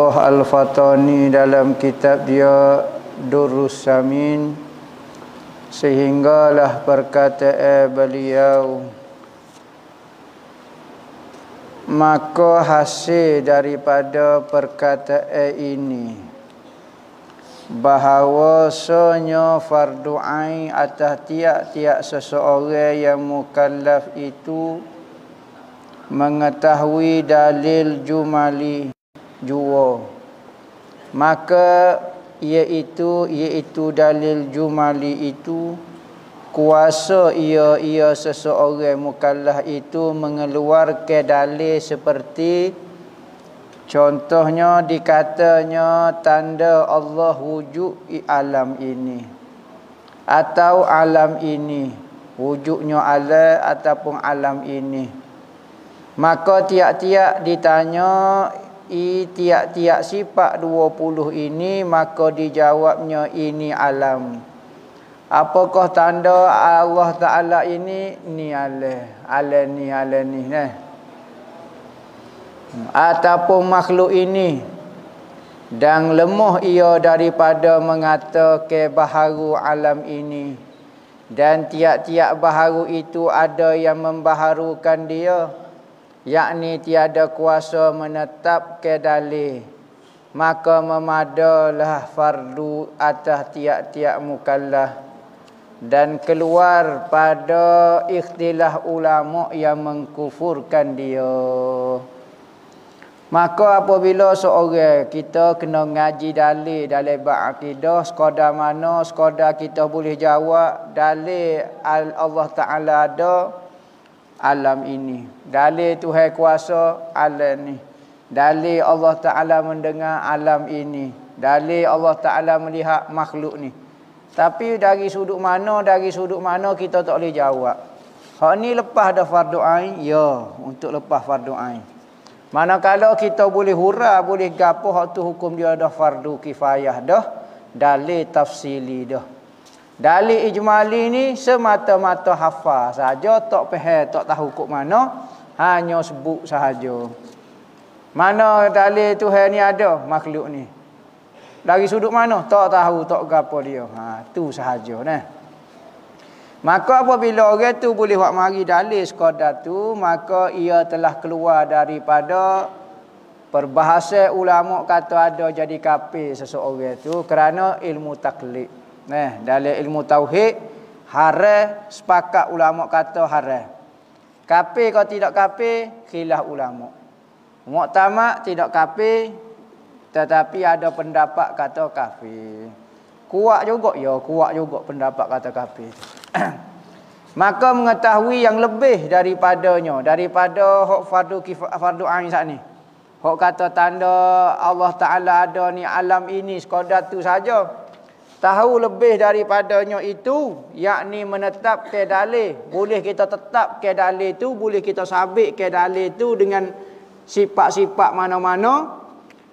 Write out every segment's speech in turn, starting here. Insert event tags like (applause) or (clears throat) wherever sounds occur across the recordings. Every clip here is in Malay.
Allah Al-Fatani dalam kitab dia Durus Samin sehinggalah perkataan eh, beliau maka hasil daripada perkataan eh, ini bahawasanya fardu ain atas tiap-tiap seseorang yang mukallaf itu mengetahui dalil jumali jua maka iaitu iaitu dalil jumali itu kuasa ia ia seseorang mukallaf itu mengeluarkan dalil seperti contohnya dikatanya tanda Allah wujud di alam ini atau alam ini wujudnya Allah ataupun alam ini maka tiap-tiap ditanya tiak-tiak sifat 20 ini maka dijawabnya ini alam apakah tanda Allah taala ini ni alam alam ni alam ni nah ataupun makhluk ini dan lemah ia daripada mengata ke baharu alam ini dan tiap-tiap baharu itu ada yang membaharukan dia yakni tiada kuasa menetap ke dalih maka memadalah fardu atas tiap-tiap mukallah dan keluar pada ikhtilah ulama yang mengkufurkan dia maka apabila seorang kita kena ngaji dalil dalil bab akidah skoda mana sekoda kita boleh jawab dalil Allah taala ada alam ini. Dalil Tuhan kuasa alam ini. Dalil Allah Ta'ala mendengar alam ini. Dalil Allah Ta'ala melihat makhluk ni. Tapi dari sudut mana, dari sudut mana kita tak boleh jawab. Hak ni lepas dah fardu ain, ya, untuk lepas fardu ain. Manakala kita boleh hura, boleh gapo hak tu hukum dia dah fardu kifayah dah, dalil tafsili dah. Dali ijmali ni semata-mata hafal saja tak faham tak tahu kok mana hanya sebut sahaja. Mana dalil Tuhan ni ada makhluk ni? Dari sudut mana? Tak tahu tak gapo dia. Ha tu sahaja nah. Maka apabila orang tu boleh buat mari dalil sekadar tu, maka ia telah keluar daripada perbahasa ulama kata ada jadi kafir seseorang tu kerana ilmu taklid. Nah, eh, dalam ilmu tauhid hara sepakat ulama kata hara. Kafir kau tidak kafir khilaf ulama. Muktamad tidak kafir tetapi ada pendapat kata kafir. Kuat juga ya, kuat juga pendapat kata kafir. (clears throat) Maka mengetahui yang lebih daripadanya, daripada hok fardu fardu ain saat ni. Hok kata tanda Allah Taala ada ni alam ini sekadar tu saja. Tahu lebih daripadanya itu, yakni menetap ke dalih. Boleh kita tetap ke dalih itu, boleh kita sabit ke dalih itu dengan sifat-sifat mana-mana.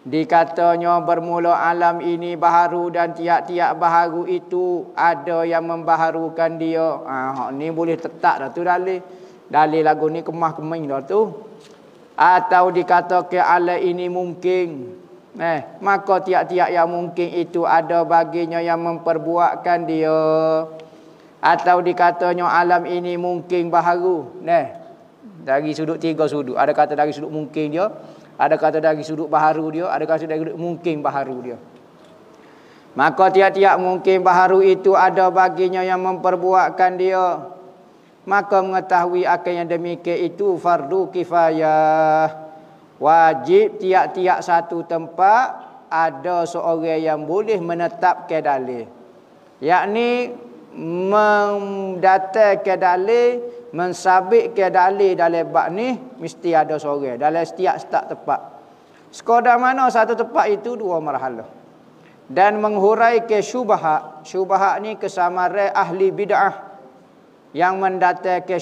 Dikatanya bermula alam ini baharu dan tiap-tiap baharu itu ada yang membaharukan dia. Ah, ni boleh tetap dah tu dalih. dalil lagu ni kemah-kemah dah tu. Atau dikatakan alam ini mungkin Eh, maka tiap-tiap yang mungkin itu ada baginya yang memperbuatkan dia. Atau dikatanya alam ini mungkin baharu. Eh, dari sudut tiga sudut. Ada kata dari sudut mungkin dia. Ada kata dari sudut baharu dia. Ada kata dari sudut mungkin baharu dia. Maka tiap-tiap mungkin baharu itu ada baginya yang memperbuatkan dia. Maka mengetahui akan yang demikian itu fardu kifayah wajib tiap-tiap satu tempat ada seorang yang boleh menetap ke dalil yakni mendatang ke dalil mensabit ke dalil dalam bab ni mesti ada seorang dalam setiap setiap tempat sekodar mana satu tempat itu dua marhalah dan menghurai ke syubahat syubahat ni kesamare ahli bid'ah yang mendatang ke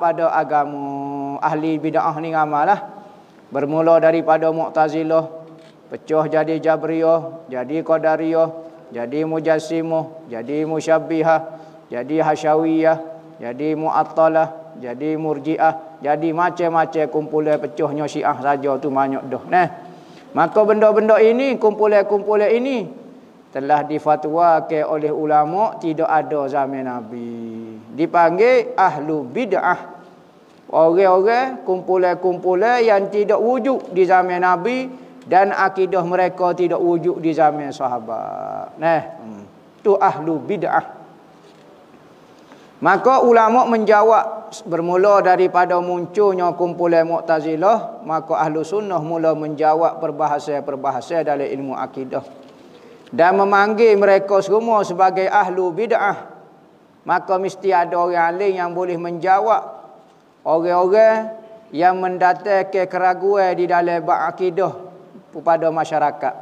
pada agama ahli bid'ah ni ngamalah Bermula daripada Mu'tazilah, pecah jadi Jabriyah, jadi Qadariyah, jadi Mujassimah, jadi Musyabbihah, jadi Hasyawiyah, jadi Mu'attalah, jadi Murji'ah, jadi macam-macam kumpulan pecahnya Syiah saja tu banyak dah. Nah. Maka benda-benda ini, kumpulan-kumpulan ini telah difatwakan oleh ulama tidak ada zaman Nabi. Dipanggil ahlu bid'ah orang-orang kumpulan-kumpulan yang tidak wujud di zaman Nabi dan akidah mereka tidak wujud di zaman sahabat. Nah, hmm. tu ahlu bid'ah. Maka ulama menjawab bermula daripada munculnya kumpulan Mu'tazilah, maka ahlu sunnah mula menjawab perbahasa-perbahasa dalam ilmu akidah. Dan memanggil mereka semua sebagai ahlu bid'ah. Maka mesti ada orang lain yang boleh menjawab orang-orang yang mendatangkan keraguan di dalam akidah kepada masyarakat.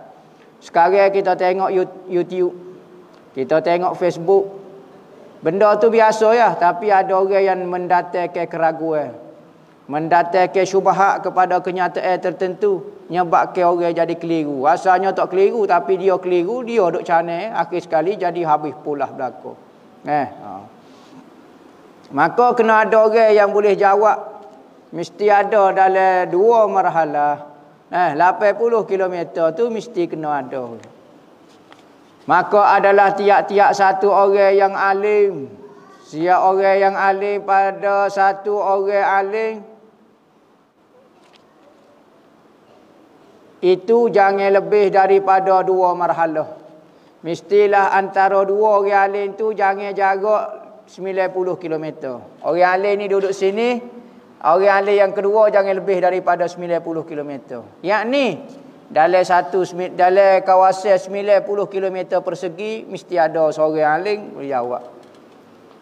Sekarang kita tengok YouTube, kita tengok Facebook. Benda tu biasa ya, tapi ada orang yang mendatangkan keraguan. Mendatangkan syubhat kepada kenyataan tertentu ke orang jadi keliru. Asalnya tak keliru tapi dia keliru, dia duk canai akhir sekali jadi habis pula belako. Eh, ha. Maka kena ada orang yang boleh jawab. Mesti ada dalam dua marhalah. Eh, 80 km tu mesti kena ada. Maka adalah tiap-tiap satu orang yang alim. Siap orang yang alim pada satu orang alim. Itu jangan lebih daripada dua marhalah. Mestilah antara dua orang alim tu jangan jarak 90 km. Orang alih ni duduk sini. Orang alih yang kedua jangan lebih daripada 90 km. Yang ni. Dalam satu dalam kawasan 90 km persegi mesti ada seorang aling boleh jawab.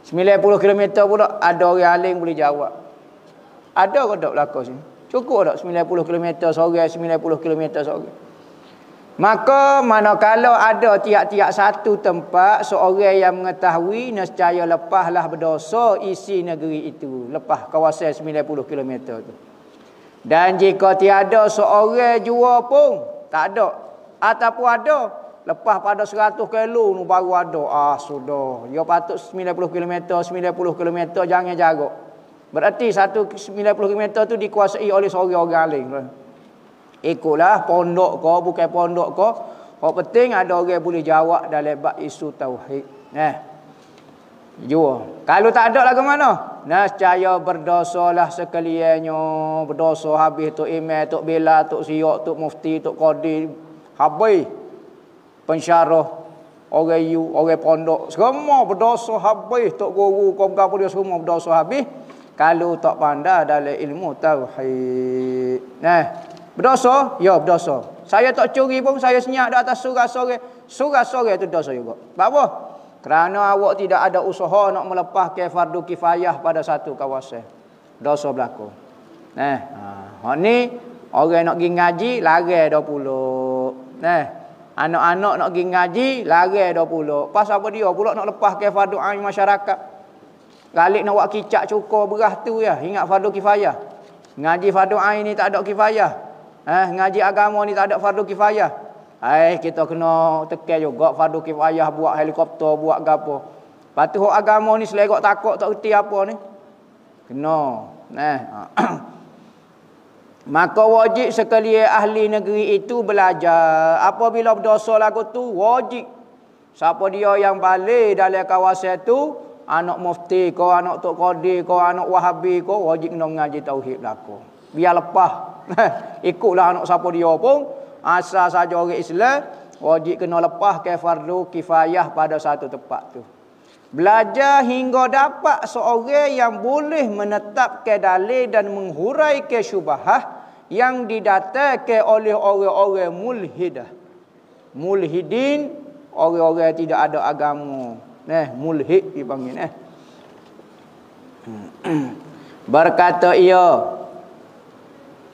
90 km pula ada orang aling boleh jawab. Ada ke tak belakang sini? Cukup tak 90 km seorang 90 km seorang? Maka manakala ada tiap-tiap satu tempat seorang yang mengetahui nescaya lepahlah berdosa isi negeri itu. Lepas kawasan 90 km tu. Dan jika tiada seorang jua pun tak ada ataupun ada lepas pada 100 kilo nu baru ada ah sudah dia ya patut 90 km 90 km jangan jarak berarti 1 90 km tu dikuasai oleh seorang orang lain Ikulah pondok kau bukan pondok kau. Hak penting ada orang boleh jawab dalam bab isu tauhid. Nah. Eh. Jua. Kalau tak ada lah ke mana? Nascaya berdosalah sekaliannya. Berdosa habis tu email, tu bela tu siok, tu mufti, tu kodi. Habis. Pensyarah. Orang you, orang pondok. Semua berdosa habis. Tok guru, kau berapa dia semua berdosa habis. Kalau tak pandai dalam ilmu tauhid. Nah. Eh. Berdosa? Ya, berdosa. Saya tak curi pun saya senyap di atas surah sore. Surah sore itu dosa juga. Sebab apa? Kerana awak tidak ada usaha nak melepaskan fardu kifayah pada satu kawasan. Dosa berlaku. Nah, eh, ha. ha. ni orang nak pergi ngaji lari 20. Nah, eh, anak-anak nak pergi ngaji lari 20. Pas apa dia pula nak lepaskan fardu ain masyarakat. Galik nak buat kicak cukur beras tu ya. Ingat fardu kifayah. Ngaji fardu ain ni tak ada kifayah. Eh, ngaji agama ni tak ada fardu kifayah. Eh, kita kena tekel juga fardu kifayah buat helikopter, buat gapo. Patuh agama ni selerok takut tak reti apa ni. Kena. Nah. Eh, (clears throat) maka wajib sekali ahli negeri itu belajar. Apabila berdosa lagu tu, wajib. Siapa dia yang balik dalam kawasan tu, anak mufti kau, anak tok kodi kau, anak wahabi kau, wajib kena mengaji tauhid belakang biar lepas (laughs) ikutlah anak siapa dia pun asal saja orang Islam wajib kena lepas ke fardu kifayah pada satu tempat tu belajar hingga dapat seorang yang boleh menetap ke dalil dan menghurai ke syubahah yang didatangkan oleh orang-orang mulhidah mulhidin orang-orang tidak ada agama neh mulhid dipanggil neh (clears throat) berkata ia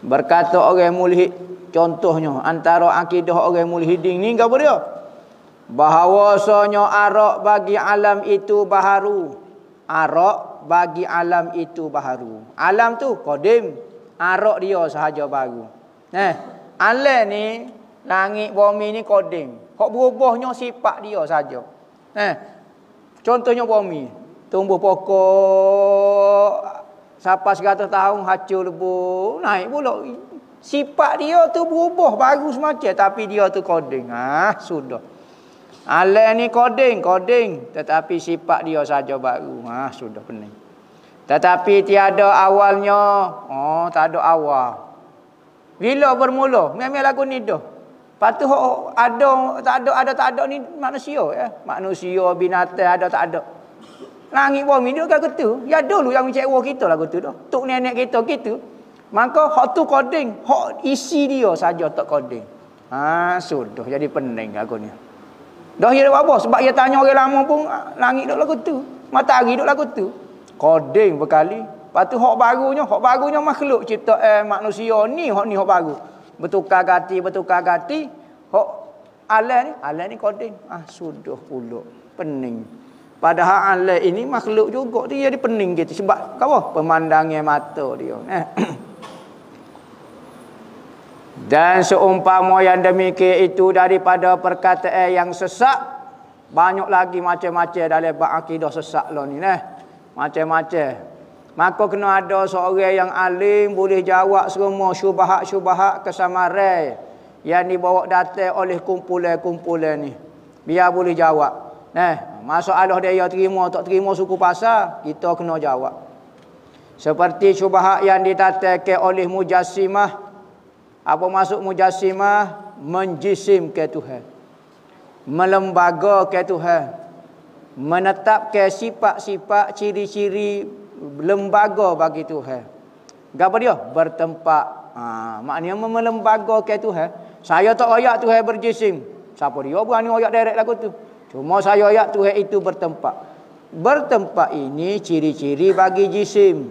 Berkata orang mulhid contohnya antara akidah orang mulhidin ni gapo dia? Bahawasanya arak bagi alam itu baharu. Arak bagi alam itu baharu. Alam tu kodim. Arak dia sahaja baru. Eh, alam ni langit bumi ni kodim. Kok berubahnya sifat dia saja. Eh, contohnya bumi tumbuh pokok Sapa 100 tahun hacur lebur, naik pula. Sifat dia tu berubah baru semacam tapi dia tu coding. Ah ha, sudah. Ale ni coding, coding tetapi sifat dia saja baru. Ah ha, sudah pening. Tetapi tiada awalnya. Oh, tak ada awal. Bila bermula? Memang lagu ni dah. Patuh ada tak ada ada tak ada ni manusia ya. Manusia binatang ada tak ada langit bumi dia kan kata ya dulu yang mencewa kita lah kata dah tok nenek kita kita, maka hak tu coding hak isi dia saja tak coding ha sudah jadi pening lah aku ni dah dia apa sebab dia tanya orang lama pun ah, langit dok lagu tu mata matahari dok lagu tu coding berkali lepas tu hak barunya hak barunya makhluk cipta eh, manusia ni hak ni hak baru bertukar ganti bertukar ganti hak alam ni alam ni coding ah sudah pula pening Padahal Allah ini makhluk juga. Dia jadi pening gitu. Sebab apa? pemandangnya mata dia. Eh. (clears throat) Dan seumpama yang demikian itu daripada perkataan yang sesak. Banyak lagi macam-macam dalam akidah sesak lah ni. Eh. Macam-macam. Maka kena ada seorang yang alim boleh jawab semua syubahat-syubahat kesamaran yang dibawa datang oleh kumpulan-kumpulan ni. Biar boleh jawab. Eh, masalah dia ya terima tak terima suku pasar, kita kena jawab. Seperti syubhat yang ditatakan oleh mujassimah. Apa masuk mujassimah? Menjisim ke Tuhan. Melembaga ke Tuhan. Menetap ke sifat-sifat ciri-ciri lembaga bagi Tuhan. Gapa dia? Bertempat. Ha, maknanya melembaga ke Tuhan. Saya tak ayat Tuhan berjisim. Siapa dia berani ayat direct lagu tu? Cuma saya ayat Tuhan itu bertempat. Bertempat ini ciri-ciri bagi jisim.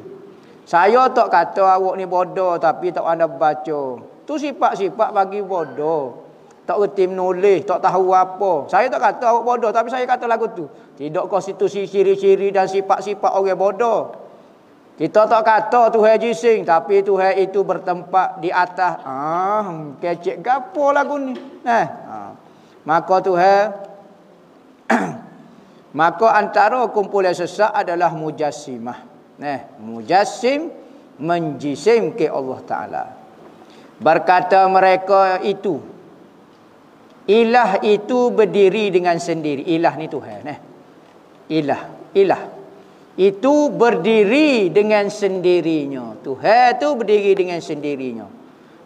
Saya tak kata awak ni bodoh tapi tak anda baca. Tu sifat-sifat bagi bodoh. Tak reti menulis, tak tahu apa. Saya tak kata awak bodoh tapi saya kata lagu tu. Tidak konstitusi ciri-ciri dan sifat-sifat orang bodoh. Kita tak kata Tuhan jisim tapi Tuhan itu bertempat di atas. Ah, hmm, kecek gapo lagu ni. Nah. Eh, ah. Maka Tuhan (clears throat) maka antara kumpulan sesat adalah mujassimah eh mujassim menjisim ke Allah taala berkata mereka itu ilah itu berdiri dengan sendiri ilah ni tuhan eh ilah ilah itu berdiri dengan sendirinya tuhan tu berdiri dengan sendirinya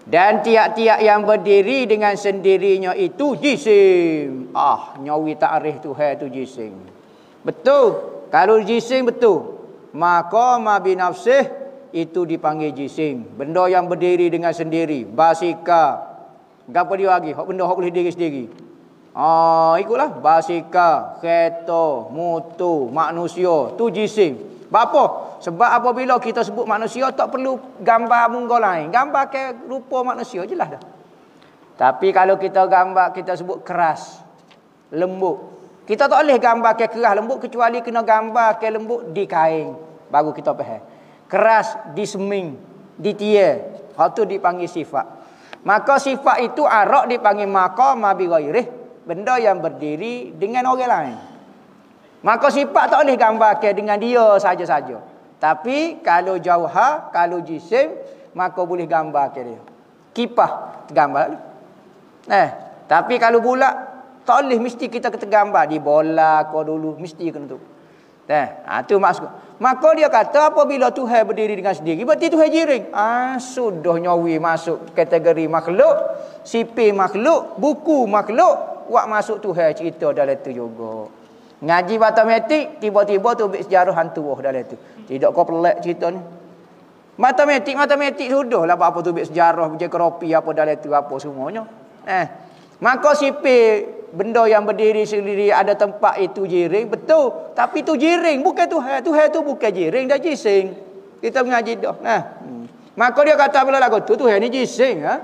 dan tiap-tiap yang berdiri dengan sendirinya itu jisim. Ah, nyawi ta'rif Tuhan tu jisim. Betul. Kalau jisim betul. Maka ma binafsih itu dipanggil jisim. Benda yang berdiri dengan sendiri. Basika. Gapo dia lagi? benda hak boleh diri sendiri. Ah, ikutlah basika, kereta, mutu, manusia, tu jisim. Apa? Sebab apabila kita sebut manusia tak perlu gambar bunga lain. Gambar ke rupa manusia je lah dah. Tapi kalau kita gambar kita sebut keras, lembut. Kita tak boleh gambar ke keras lembut kecuali kena gambar ke lembut di kain baru kita faham. Keras di seming, di tie. Hal tu dipanggil sifat. Maka sifat itu arak dipanggil maqam bi benda yang berdiri dengan orang lain. Maka sifat tak boleh gambarkan dengan dia saja-saja. Tapi kalau jauha, kalau jisim, maka boleh gambarkan dia. Kipah gambar. Eh, tapi kalau bulat, tak boleh mesti kita kena gambar. Di bola kau dulu, mesti kena tu. Eh, itu ha, maksud. Maka dia kata apabila Tuhan berdiri dengan sendiri, berarti Tuhan jiring. Ah, sudah nyawi masuk kategori makhluk, sipi makhluk, buku makhluk, buat masuk Tuhan cerita dalam itu juga. Ngaji matematik tiba-tiba tu ambil sejarah hantu oh, dalam tu. Tidak kau pelak cerita ni. Matematik matematik sudahlah apa tu ambil sejarah bujang keropi apa dalam tu apa semuanya. Eh. Maka sipe benda yang berdiri sendiri ada tempat itu jiring betul tapi tu jiring bukan Tuhan Tuhan tu bukan jiring dah jising kita mengaji dah nah hmm. maka dia kata bila lagu tu Tuhan ni jising ha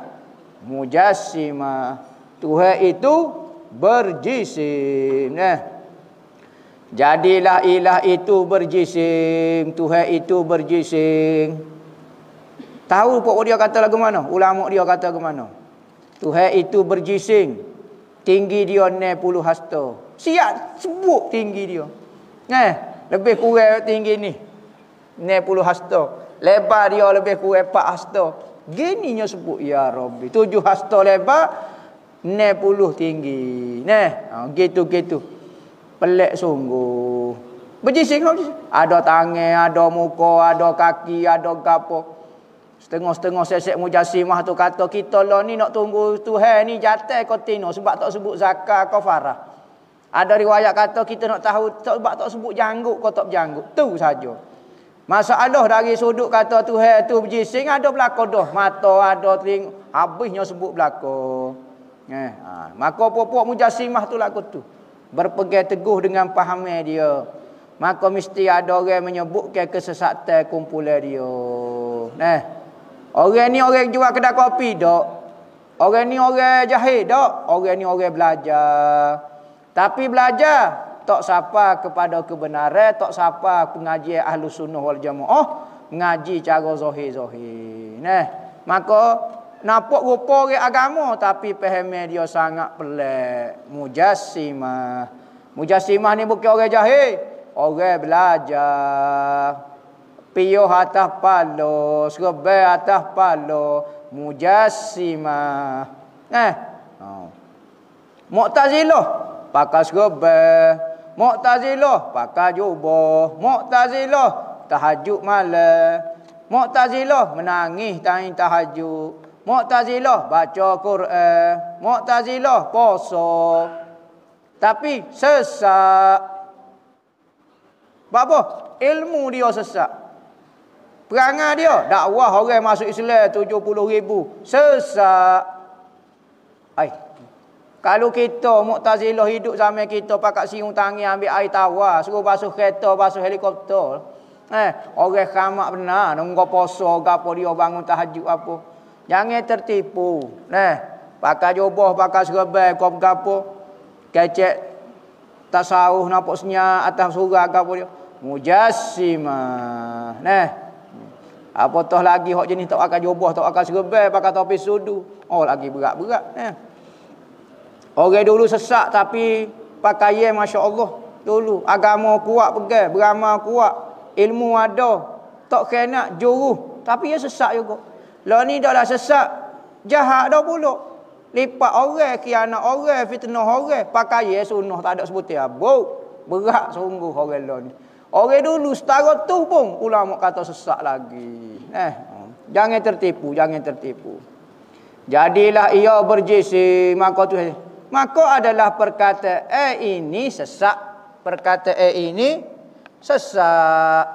mujassima Tuhan itu berjising nah eh, hmm. Jadilah ilah itu berjising, Tuhan itu berjising. Tahu pak dia kata lagu mana? Ulama dia kata lagu mana? Tuhan itu berjising. Tinggi dia ne puluh hasta. Siap sebut tinggi dia. Eh, lebih kurang tinggi ni. ne puluh hasta. Lebar dia lebih kurang 4 hasta. Gininya sebut ya Rabbi. 7 hasta lebar, puluh tinggi. Ne gitu-gitu. Ha, pelik sungguh. Berjisik kau berjisik. Ada tangan, ada muka, ada kaki, ada gapo. Setengah-setengah sesek mujasimah tu kata kita lah ni nak tunggu Tuhan ni jatai kotino sebab tak sebut zakat kafarah. Ada riwayat kata kita nak tahu tak, sebab tak sebut janggut kau tak berjanggut. Tu saja. Masalah dari sudut kata Tuhan tu berjising ada belakang dah. Mata ada telinga. Habisnya sebut belakang. Eh, ha. Maka puak-puak mujasimah tu laku tu berpegang teguh dengan pahamnya dia maka mesti ada orang menyebutkan kesesatan kumpulan dia nah orang ni orang jual kedai kopi dok orang ni orang jahil dok orang ni orang belajar tapi belajar tak sapa kepada kebenaran tak sapa pengajian ahlu sunnah wal jamaah Oh, ngaji cara zahir-zahir nah maka Nampak rupa orang agama tapi pahamnya dia sangat pelik. Mujassimah. Mujassimah ni bukan orang jahil. Orang belajar. piyo atas palo. Serbaik atas palo. Mujassimah. Eh. Oh. Muqtazilah. Pakai serbaik. Muqtazilah. Pakai jubah. Muqtazilah. Tahajud malam. Muqtazilah. Menangis tangan tahajud. Mu'tazilah baca Quran, Mu'tazilah puasa. Tapi sesak. Apa? Ilmu dia sesak. Perangai dia dakwah orang masuk Islam ribu sesak. Ai. Kalau kita Mu'tazilah hidup zaman kita pakak siung tangi ambil air tawar, suruh basuh kereta, basuh helikopter. Eh, orang khamak benar, nunggu poso, gapo dia bangun tahajud apa. Jangan tertipu. Nah, pakai jubah, pakai serban, kau bergapo. Kecek tasawuf nampak senyap atas surah gapo dia. Mujassimah. Nah. Apatah lagi hok jenis tak akan jubah, tak akan serban, pakai topi sudu. Oh, lagi berat-berat. Nah. Orang dulu sesak tapi pakai pakaian masya-Allah dulu agama kuat pegang, beramal kuat, ilmu ada. Tak kena juruh tapi ia sesak juga. Lah ni dah lah sesat. Jahat dah pula. Lipat orang, kianak orang, fitnah orang. Pakai ya sunnah tak ada sebutnya. Abuk. Berat sungguh orang lah ni. Orang dulu setara tu pun ulama kata sesak lagi. Eh, jangan tertipu, jangan tertipu. Jadilah ia berjisi maka tu. Maka adalah perkata eh ini sesak, Perkata eh ini sesak,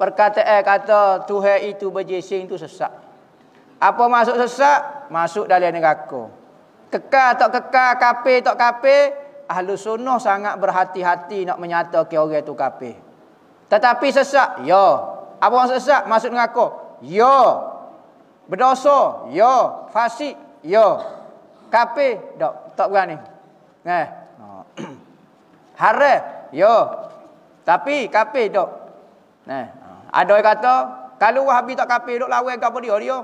Perkata eh kata Tuhan itu berjising itu sesak. Apa masuk sesak Masuk dalam neraka. Kekal tak kekal, kapir tak kapir. Ahlu sunnah sangat berhati-hati nak menyatakan orang itu kapir. Tetapi sesak Ya. Apa masuk sesak Masuk neraka? Ya. Berdosa? Ya. Fasik? Ya. Kapir? Tak, tak berani. Eh. (clears throat) Harap? Ya. Tapi kapir tak. Nah. Eh, ada yang kata, kalau wahabi tak kapir, duk lawan apa dia? Dia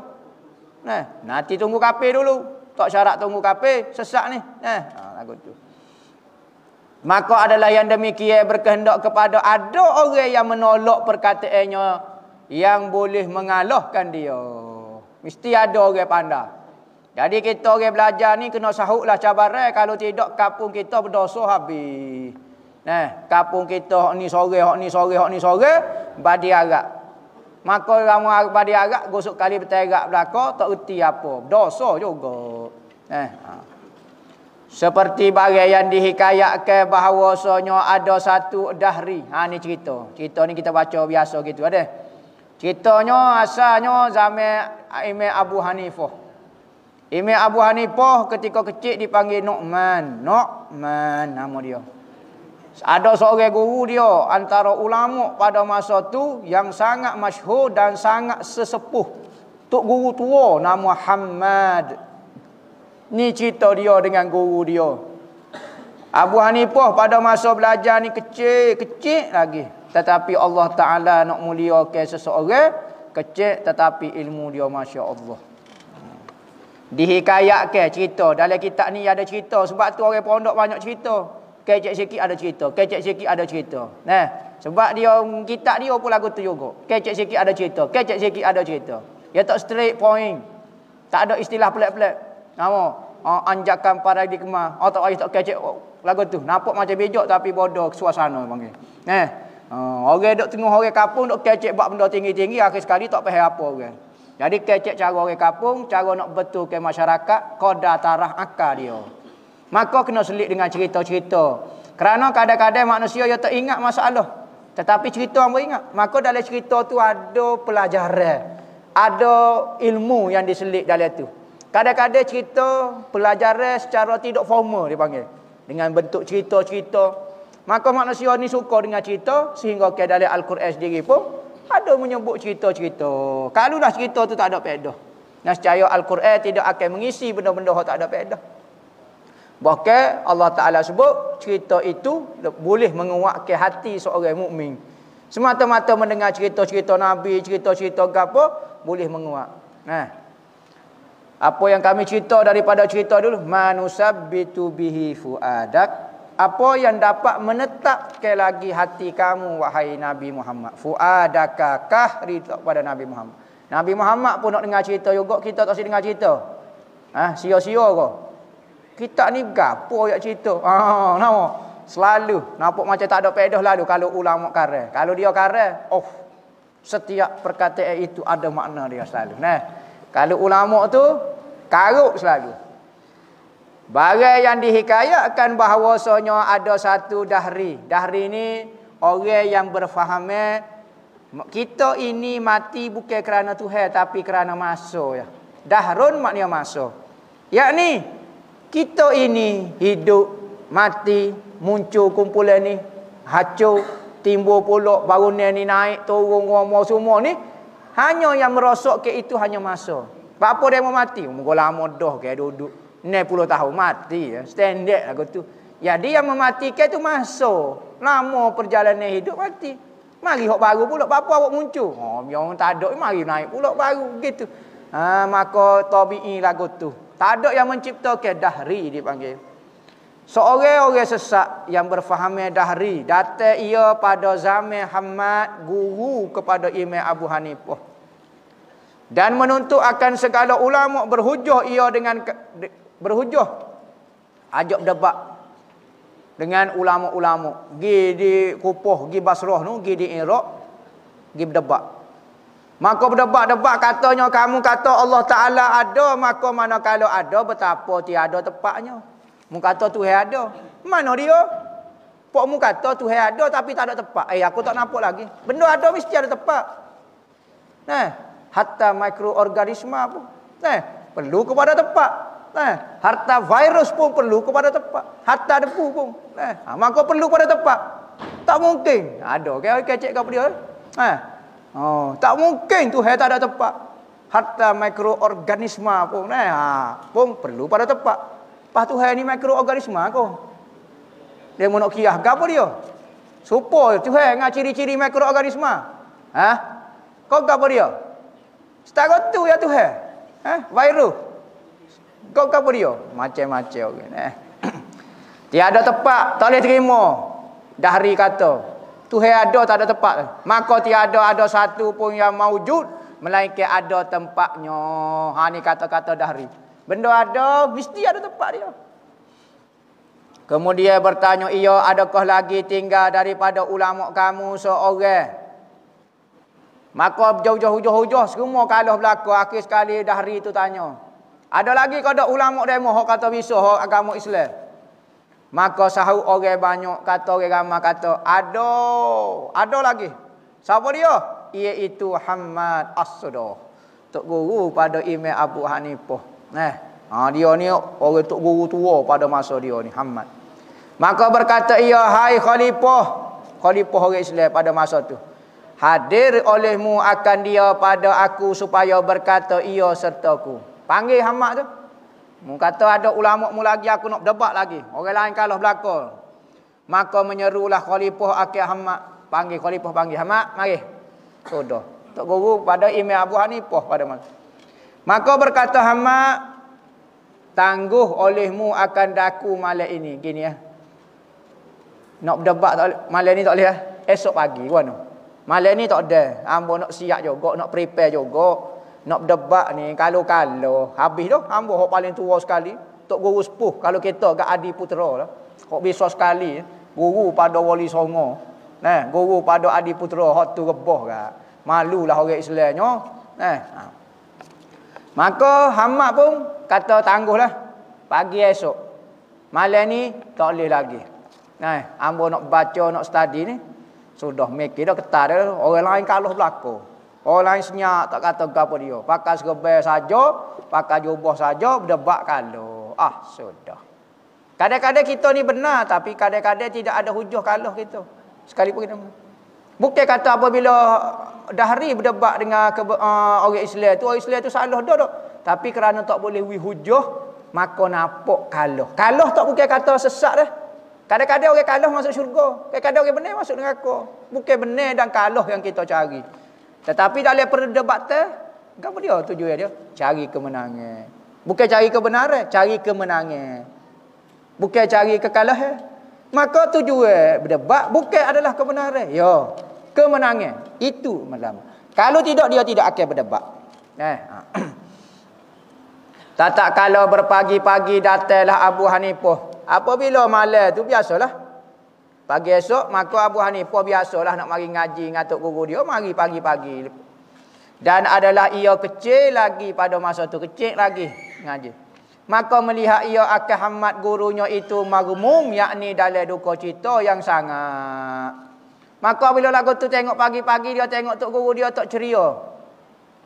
Nah, eh, nanti tunggu kafir dulu. Tak syarat tunggu kafir, sesak ni. Nah, eh, ha, lagu tu. Maka adalah yang demikian berkehendak kepada ada orang yang menolak perkataannya yang boleh mengalahkan dia. Mesti ada orang pandai. Jadi kita orang belajar ni kena sahutlah cabaran kalau tidak kapung kita berdosa habis. Nah, eh, kapung kita hok ni sore, hok ni sore, hok ni sore, badi arak. Maka ramai badi Arab gosok kali petai Arab belaka tak reti apa. Dosa juga. Eh. Ha. Seperti bagai yang dihikayatkan bahawasanya ada satu dahri. Ha ni cerita. Cerita ni kita baca biasa gitu ada. Ceritanya asalnya zaman Imam Abu Hanifah. Imam Abu Hanifah ketika kecil dipanggil Nu'man. Nu'man nama dia. Ada seorang guru dia antara ulama pada masa tu yang sangat masyhur dan sangat sesepuh. Tok guru tua nama Muhammad Ni cerita dia dengan guru dia. Abu Hanifah pada masa belajar ni kecil-kecil lagi. Tetapi Allah Ta'ala nak muliakan seseorang. Kecil tetapi ilmu dia Masya Allah. Dihikayatkan cerita. Dalam kitab ni ada cerita. Sebab tu orang pondok banyak cerita. Kecek sikit ada cerita. Kecek sikit ada cerita. Nah, sebab dia kitab dia pun lagu tu juga. Kecek sikit ada cerita. Kecek sikit ada cerita. Dia tak straight point. Tak ada istilah pelik-pelik. Nama. Oh, anjakan paradigma. Oh, ah, tak, oh, tak kecek oh, lagu tu. Nampak macam bijak tapi bodoh suasana. Panggil. Nah. Oh, orang duk tengah orang kapung duk kecek buat benda tinggi-tinggi akhir sekali tak payah apa orang. Jadi kecek cara orang kapung, cara nak ke masyarakat, kodar tarah akal dia. Maka kena selit dengan cerita-cerita. Kerana kadang-kadang manusia yang tak ingat masalah. Tetapi cerita yang ingat. Maka dalam cerita tu ada pelajaran. Ada ilmu yang diselit dalam itu. Kadang-kadang cerita pelajaran secara tidak formal dipanggil. Dengan bentuk cerita-cerita. Maka manusia ni suka dengan cerita. Sehingga ke dalam Al-Quran sendiri pun. Ada menyebut cerita-cerita. Kalau dah cerita tu tak ada pedoh. Nah, Al-Quran tidak akan mengisi benda-benda yang tak ada pedoh. Bahkan Allah Ta'ala sebut cerita itu boleh menguatkan hati seorang mukmin. Semata-mata mendengar cerita-cerita Nabi, cerita-cerita apa, boleh menguat. Nah. Apa yang kami cerita daripada cerita dulu? Manusabbitu bihi fu'adak. Apa yang dapat menetapkan lagi hati kamu, wahai Nabi Muhammad? Fu'adaka kahri kepada Nabi Muhammad. Nabi Muhammad pun nak dengar cerita juga, kita tak sih dengar cerita. Ah, ha? Sio-sio kau kita ni gapo ayat cerita ha nama selalu nampak macam tak ada pedah lalu kalau ulama karel kalau dia karel oh setiap perkataan itu ada makna dia selalu nah kalau ulama tu karuk selalu Bagai yang dihikayatkan bahawasanya ada satu dahri dahri ni orang yang berfaham eh, kita ini mati bukan kerana Tuhan tapi kerana masa ya dahrun maknanya masa yakni kita ini hidup, mati, muncul kumpulan ni, hacur, timbul pula, bangunan ni naik, turun, rumah semua ni, hanya yang merosok ke itu hanya masa. Apa dia mau mati? Muka lama dah ke duduk. 90 tahun mati. Ya. Standard lah tu. Jadi yang mematikan tu masa. Lama perjalanan hidup mati. Mari hok baru pula. Apa awak muncul? Ha, oh, yang tak ada, mari naik pula baru. Gitu. Ha, maka tabi'i lagu tu. Tak ada yang ke dahri dipanggil. Seorang-orang sesat yang berfahami dahri. Datang ia pada zaman Hamad guru kepada Imam Abu Hanifah. Dan menuntut akan segala ulama berhujah ia dengan berhujah. Ajak debat dengan ulama-ulama. Gi di Kupoh, gi Basrah nu, gi di Iraq, gi berdebat. Maka berdebat-debat katanya kamu kata Allah Ta'ala ada. Maka mana kalau ada betapa tiada tepatnya. Mu kata Tuhan ada. Mana dia? Pak mu kata Tuhan ada tapi tak ada tepat. Eh aku tak nampak lagi. Benda ada mesti ada tepat. Nah, eh, harta mikroorganisma pun. Nah, eh, perlu kepada tepat. Nah, eh, harta virus pun perlu kepada tepat. Harta debu pun. Nah, ha, maka perlu kepada tepat. Tak mungkin. Ada ke okay, kecek kau dia? Nah, Oh, tak mungkin Tuhan tak ada tempat. harta mikroorganisma pun nah, eh, ha, pun perlu pada tempat. Pas Tuhan ni mikroorganisma ko. Dia mau nak kiah gapo dia? Supo Tuhan dengan ciri-ciri mikroorganisma. Ha? Kau gapo dia? Setara tu ya Tuhan. Ha? Virus. Kau gapo dia? Macam-macam orang okay, nah. Tiada tempat, tak boleh terima. Dahri kata, Tuhan ada tak ada tempat. Maka tiada ada satu pun yang maujud. Melainkan ada tempatnya. Ha ni kata-kata dahri. Benda ada, mesti ada tempat dia. Kemudian bertanya, ia adakah lagi tinggal daripada ulama kamu seorang? Maka jauh-jauh-jauh-jauh semua kalah berlaku. Akhir sekali dahri itu tanya. Ada lagi kau ada ulama demo, kata bisa, agama Islam. Maka sahau orang banyak kata orang ramai kata ado ado lagi. Siapa dia? itu Hamad As-Sudah. Tok guru pada Imam Abu Hanifah. Nah, ha, dia ni orang tok guru tua pada masa dia ni Hamad. Maka berkata ia hai khalifah, khalifah orang Islam pada masa tu. Hadir olehmu akan dia pada aku supaya berkata ia sertaku. Panggil Hamad tu kata ada ulama mu lagi aku nak berdebat lagi. Orang lain kalah belaka. Maka menyerulah Khalifah Akil Ahmad. Panggil Khalifah panggil Ahmad. Mari. Sudah. Tok Guru pada Imam Abu Hanifah pada masa. Maka berkata Ahmad. Tangguh olehmu akan daku malam ini. Gini ya. Nak berdebat tak Malam ini tak boleh ya. Esok pagi. Mana? Malam ini tak ada. Ambo nak siap juga. Nak prepare juga nak berdebat ni kalau-kalau habis tu hamba hok paling tua sekali tok guru sepuh kalau kita gak adi putera lah hok biasa sekali guru pada wali songo nah guru pada adi putera hok tu rebah gak malulah orang Islamnya nah ha. maka hamba pun kata tangguh lah pagi esok malam ni tak boleh lagi nah hamba nak baca nak study ni sudah mikir dah ketar dah orang lain kalah belakang Orang senyap tak kata apa dia. Pakai serba saja, pakai jubah saja, berdebat kalau. Ah, sudah. Kadang-kadang kita ni benar tapi kadang-kadang tidak ada hujah kalau kita. Sekalipun kita Bukan kata apabila dahri berdebat dengan ke, uh, ah, orang Islam tu, orang Islam tu salah dah dah. Tapi kerana tak boleh wihujuh, maka nampak kalah. Kalah tak bukan kata sesak dah. Kadang-kadang orang kalah masuk syurga. Kadang-kadang orang benar masuk neraka. Bukan benar dan kalah yang kita cari. Tetapi tak boleh perdebatan. Kenapa dia tujuan dia? Cari kemenangan. Bukan cari kebenaran, eh, cari kemenangan. Bukan cari kekalahan. Eh. Maka tujuan eh, berdebat bukan adalah kebenaran. Ya. Kemenangan. Itu malam. Kalau tidak dia tidak akan berdebat. Nah, ha. (clears throat) Tak tak kalau berpagi-pagi datanglah Abu Hanifah. Apabila malam tu biasalah. Pagi esok maka Abu Hanifah biasalah nak mari ngaji dengan tok guru dia oh, mari pagi-pagi. Dan adalah ia kecil lagi pada masa tu kecil lagi ngaji. Maka melihat ia akan hamat gurunya itu marumum yakni dalam duka cita yang sangat. Maka bila lagu tu tengok pagi-pagi dia tengok tok guru dia tak ceria.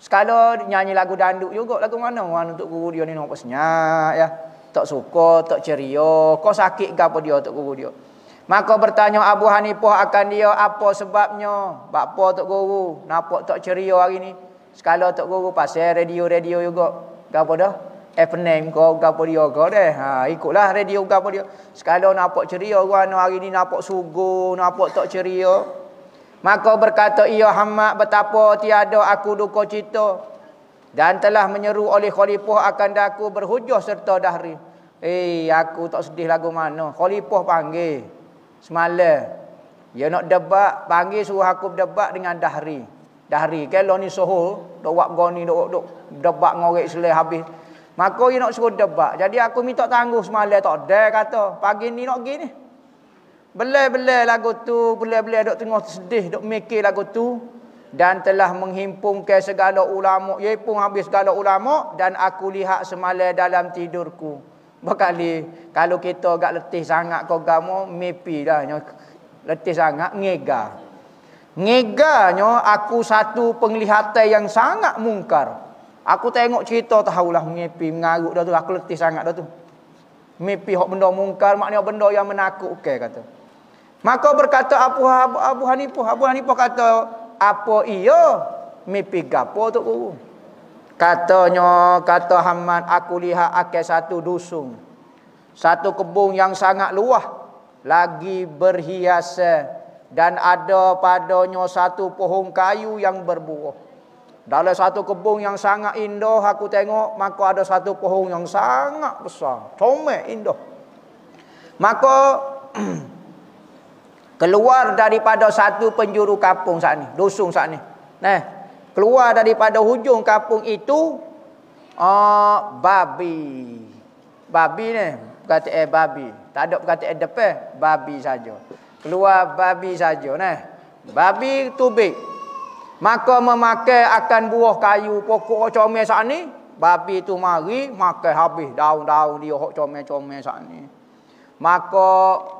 Sekala nyanyi lagu danduk juga lagu mana mana untuk guru dia ni nampak senyap ya. Tak suka, tak ceria. Kau sakit ke apa dia tok guru dia? Maka bertanya Abu Hanifah akan dia apa sebabnya? apa tok guru, nampak tok ceria hari ni. Sekala tok guru pasal radio-radio juga. Gapo dah? FNM ke gapo dia ke deh. Ha ikutlah radio gapo dia. Sekala nampak ceria guano hari ni nampak sungguh, nampak tok ceria. Maka berkata ia hamak betapa tiada aku duka cita. Dan telah menyeru oleh khalifah akan aku berhujah serta dahri. Eh, aku tak sedih lagu mana. Khalifah panggil. Semalam. Dia nak debat, panggil suruh aku debat dengan Dahri. Dahri kan lo ni soho, dok wak goni dok dok debat ngorek selai habis. Maka dia nak suruh debat. Jadi aku minta tangguh semalam tak ada kata. Pagi ni nak gini. ni. Belai-belai lagu tu, belai-belai dok tengah sedih dok mikir lagu tu dan telah menghimpunkan segala ulama, ya pun habis segala ulama dan aku lihat semalai dalam tidurku. Bakal Bekali kalau kita agak letih sangat kau gamo mepi dah nyo letih sangat ngega. Ngeganyo aku satu penglihatan yang sangat mungkar. Aku tengok cerita tahulah mepi mengaruk dah tu aku letih sangat dah tu. Mepi hok benda mungkar maknanya benda yang menakutkan okay, kata. Maka berkata Abu Abu Hanifah, Abu Hanifah kata apa iyo mepi gapo tu guru. Katanya, kata Hamad, aku lihat akhir satu dusung. Satu kebun yang sangat luah. Lagi berhiasa. Dan ada padanya satu pohon kayu yang berbuah. Dalam satu kebun yang sangat indah, aku tengok, maka ada satu pohon yang sangat besar. Comel indah. Maka, (clears throat) keluar daripada satu penjuru kampung saat ini. Dusung saat ini. Nah, keluar daripada hujung kampung itu uh, babi babi ni kata eh babi tak ada kata eh depan babi saja keluar babi saja nah babi tu tubik maka memakai akan buah kayu pokok comel saat ni babi tu mari makan habis daun-daun dia hok comel-comel saat ni maka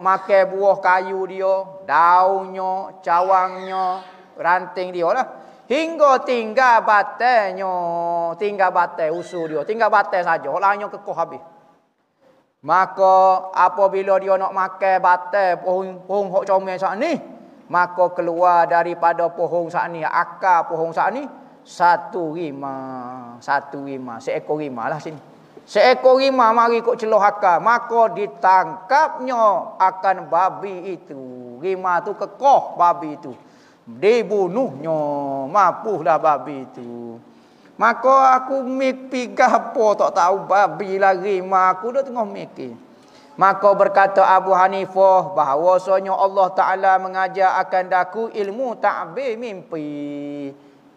makan buah kayu dia daunnya cawangnya ranting dia lah Hingga tinggal batenyo, Tinggal batai usul dia. Tinggal batai saja. Lainnya kekoh habis. Maka apabila dia nak makan batai pohon pohon hok comel sak ni, maka keluar daripada pohon sak ni, akar pohon sak ni satu rima, satu rima, seekor rima lah sini. Seekor rima mari kok celoh akar, maka ditangkapnya akan babi itu. Rima tu kekoh babi itu. Dibunuhnya. lah babi itu. Maka aku mimpi gapo tak tahu babi lari mak aku dah tengah mimpi. Maka berkata Abu Hanifah bahawasanya Allah Ta'ala mengajar akan daku ilmu takbir mimpi.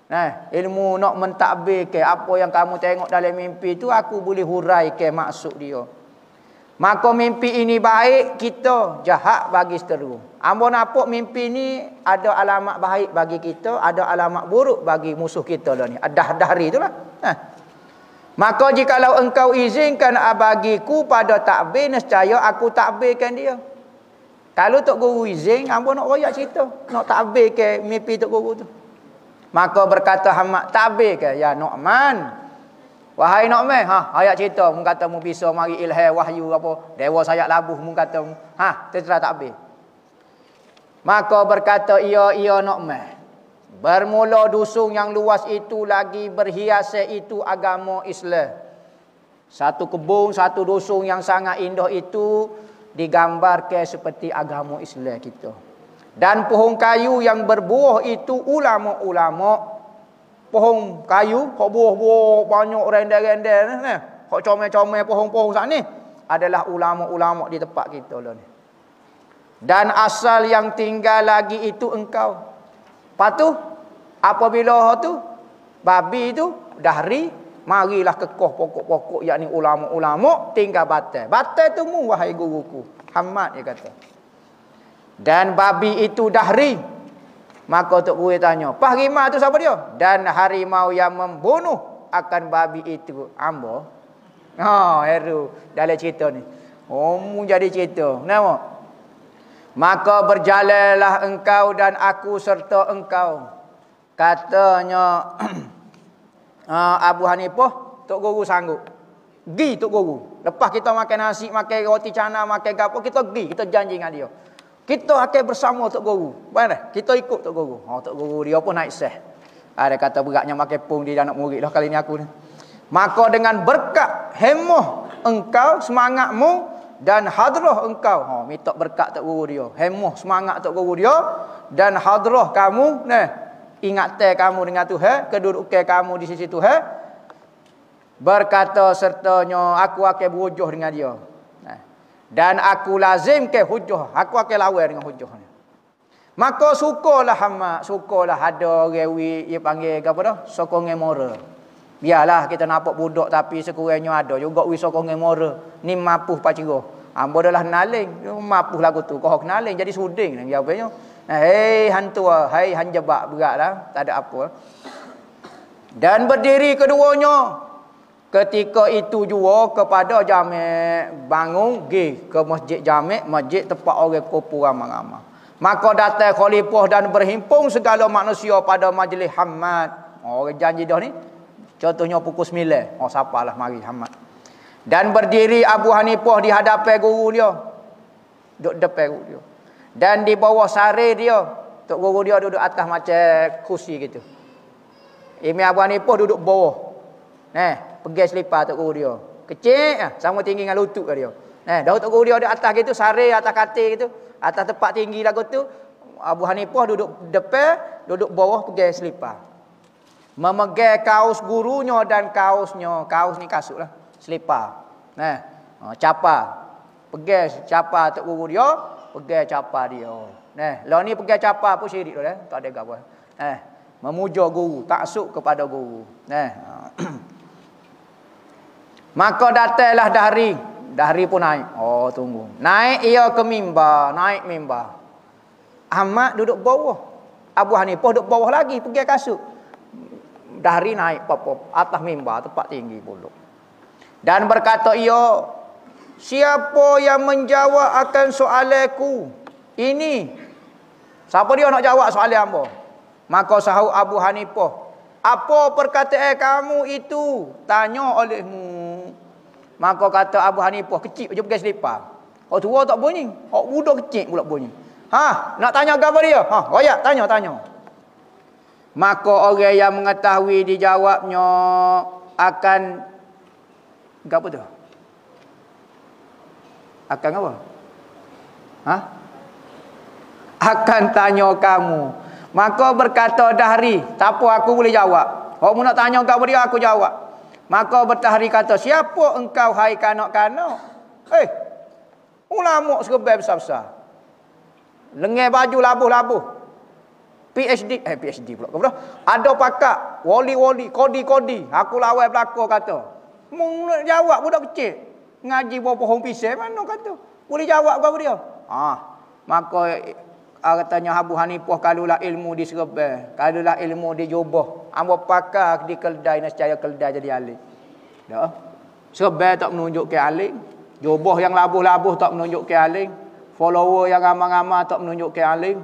Nah, ilmu nak mentakbir ke apa yang kamu tengok dalam mimpi itu aku boleh huraikan maksud dia. Maka mimpi ini baik, kita jahat bagi seteru. Ambo nampak mimpi ini ada alamat baik bagi kita, ada alamat buruk bagi musuh kita lah ni. Ah, dah dari itulah. Ha. Maka jikalau engkau izinkan abagiku pada takbir, nescaya aku takbirkan dia. Kalau Tok Guru izin, ambo nak royak cerita. Nak takbirkan mimpi Tok Guru tu. Maka berkata Hamad, takbirkan ya Nu'man. No Wahai Nu'man, ha, ayat cerita mu kata mu pisau mari ilhai wahyu apa, dewa saya labuh mu kata mu. Ha, tercerah tak habis. Maka berkata ia ia Nu'man. Bermula dusung yang luas itu lagi berhias itu agama Islam. Satu kebun, satu dusung yang sangat indah itu digambarkan seperti agama Islam kita. Dan pohon kayu yang berbuah itu ulama-ulama pohon kayu hok buah-buah banyak rendah-rendah ni ni hok comel-comel pohon-pohon sat ni adalah ulama-ulama di tempat kita lah ni dan asal yang tinggal lagi itu engkau patu apabila tu babi tu dah ri marilah kekoh pokok-pokok yakni ulama-ulama tinggal batal batal tu mu wahai guruku Hamad dia kata dan babi itu dahri. Maka Tok Guru tanya, Pah Rimah tu siapa dia? Dan harimau yang membunuh akan babi itu. ambo. Ha, oh, heru. Dalam cerita ni. Oh, jadi cerita. Kenapa? Maka berjalanlah engkau dan aku serta engkau. Katanya (clears throat) eh, Abu Hanifah, Tok Guru sanggup. Gi Tok Guru. Lepas kita makan nasi, makan roti canang, makan apa, kita gi, Kita janji dengan dia kita akan bersama Tok Guru. Mana? Kita ikut Tok Guru. Ha, oh, Tok Guru dia pun naik seh. Ada ah, kata beratnya makan pung dia anak murid lah kali ni aku ni. Maka dengan berkat hemoh engkau semangatmu dan hadroh engkau. Ha, minta berkat Tok Guru dia. Hemoh semangat Tok Guru dia dan hadroh kamu ni. Ingat kamu dengan Tuhan. Kedudukan kamu di sisi Tuhan. Berkata serta sertanya aku akan berujuh dengan dia. Dan aku lazim ke hujuh. Aku akan lawan dengan hujuh ni. Maka sukalah hamba, sukalah ada orang wi dia panggil ke apa dah? Sokongan moral. Biarlah kita nampak budak tapi sekurangnya ada juga wi sokongan moral. Ni mapuh pak cikgu. Ha ah, bodohlah naling, mapuh lagu tu. Kau naling jadi suding lah jawabnya. Nah, hei hantu, ah. hei hanjebak beratlah. Tak ada apa. Dan berdiri keduanya, Ketika itu juga kepada jamek bangun gi ke masjid jamek masjid tempat orang kumpul ramai-ramai. Maka datang khalifah dan berhimpun segala manusia pada majlis Hamad. Orang janji dah ni. Contohnya pukul 9. Oh lah mari Hamad. Dan berdiri Abu Hanifah di hadapan guru dia. Duduk depan guru dia. Dan di bawah sare dia, tok guru dia duduk atas macam kursi gitu. Imam Abu Hanifah duduk bawah. Nah, pegang selipar tok guru dia. Kecil ah, sama tinggi dengan lutut dia. Eh, dah tok guru dia ada atas gitu, sare atas katil gitu, atas tempat tinggi lagu tu. Abu Hanifah duduk depan, duduk bawah pegang selipar. Memegang kaos gurunya dan kaosnya. Kaos ni kasut lah. Selipar. Eh, capa. Pegang capa tok guru dia, pegang capa dia. Eh, lah ni pegang capa pun syirik dah. Eh. Tak ada gapo. Eh, memuja guru, taksub kepada guru. Eh, ha. (clears throat) Maka datanglah dahri. Dahri pun naik. Oh, tunggu. Naik ia ke mimba, Naik mimba. Ahmad duduk bawah. Abu Hanifah duduk bawah lagi. Pergi kasut. Dahri naik pop, pop, atas mimbar. Tempat tinggi pula. Dan berkata ia. Siapa yang menjawab akan soalanku? Ini. Siapa dia nak jawab soalan hamba? Maka sahau Abu Hanifah. Apa perkataan kamu itu? Tanya olehmu. Maka kata Abu Hanifah oh, kecil je pakai selipar. Hak tua tak bunyi. Hak muda kecil pula bunyi. Ha, nak tanya gambar dia? Ha, royak tanya tanya. Maka orang yang mengetahui dijawabnya akan apa tu? Akan apa? Ha? Akan tanya kamu. Maka berkata Dahri, tak apa aku boleh jawab. Kau mu nak tanya kamu dia aku jawab. Maka bertahari kata, siapa engkau hai kanak-kanak? Eh, ulama sekebel besar-besar. Lengih baju labuh-labuh. PhD, eh PhD pula. Kau Ada pakak, wali-wali, kodi-kodi. Aku lawai pelakor kata. Mau jawab budak kecil. Ngaji buah pohon pisau mana kata. Boleh jawab kau dia. Ah, maka katanya Abu Hanifah kalulah ilmu di diserbah, kalulah ilmu di jubah. Ambo pakak di keldai ni secara keldai jadi alim. Dah. Serbah tak ke alim, jubah yang labuh-labuh tak menunjuk ke alim, follower yang ramai-ramai tak menunjuk ke alim,